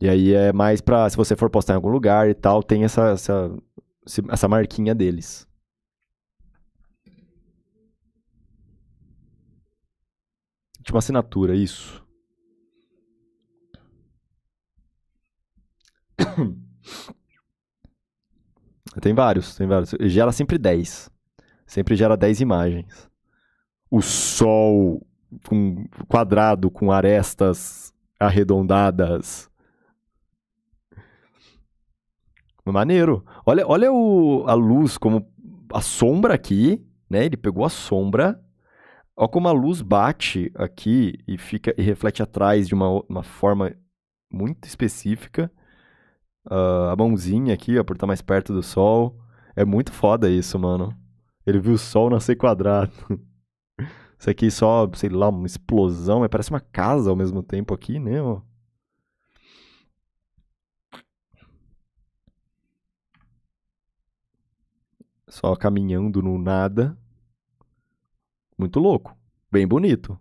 S1: E aí é mais pra, se você for postar em algum lugar e tal, tem essa, essa, essa marquinha deles. Tipo assinatura, isso. Tem vários, tem vários. Gera sempre 10. Sempre gera 10 imagens. O sol com quadrado com arestas arredondadas. Maneiro. Olha, olha o, a luz como a sombra aqui, né? Ele pegou a sombra Olha como a luz bate aqui e fica e reflete atrás de uma, uma forma muito específica. Uh, a mãozinha aqui, ó, por estar tá mais perto do sol. É muito foda isso, mano. Ele viu o sol nascer quadrado. isso aqui só, sei lá, uma explosão. Parece uma casa ao mesmo tempo aqui, né? Ó. Só caminhando no nada muito louco, bem bonito.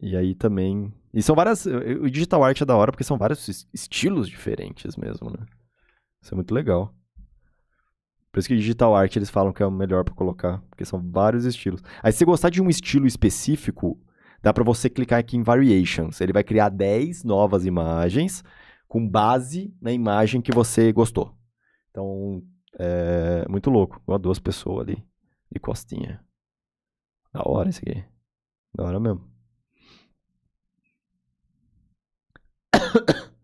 S1: E aí também. E são várias. Eh, eh, o digital art é da hora porque são vários estilos diferentes mesmo, né? Isso é muito legal. Por isso que digital art eles falam que é o melhor para colocar, porque são vários estilos. Aí se você gostar de um estilo específico, dá para você clicar aqui em variations. Ele vai criar 10 novas imagens com base na imagem que você gostou. Então, é muito louco. Uma duas pessoas ali de costinha. Da hora isso aqui. Da hora mesmo.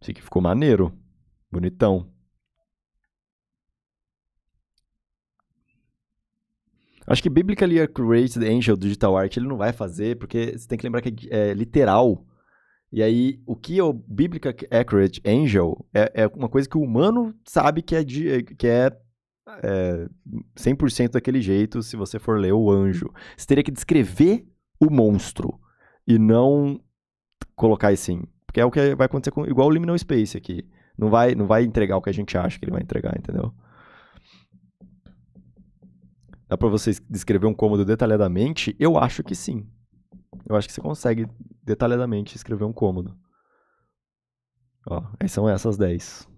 S1: Isso aqui ficou maneiro. Bonitão. Acho que Biblically Accurate Angel Digital Art ele não vai fazer, porque você tem que lembrar que é, é, literal. E aí, o que é o Biblically Accurate Angel é, é, uma coisa que o humano sabe que é, que é ah, é, 100% daquele jeito se você for ler O Anjo. Uhum. Você teria que descrever o monstro e não colocar assim. Porque é o que vai acontecer com, igual o Liminal Space aqui. Não vai, não vai entregar o que a gente acha que ele vai entregar, entendeu? Dá para você descrever um cômodo detalhadamente? Eu acho que sim. Eu acho que você consegue detalhadamente escrever um cômodo. Ó, aí são essas 10.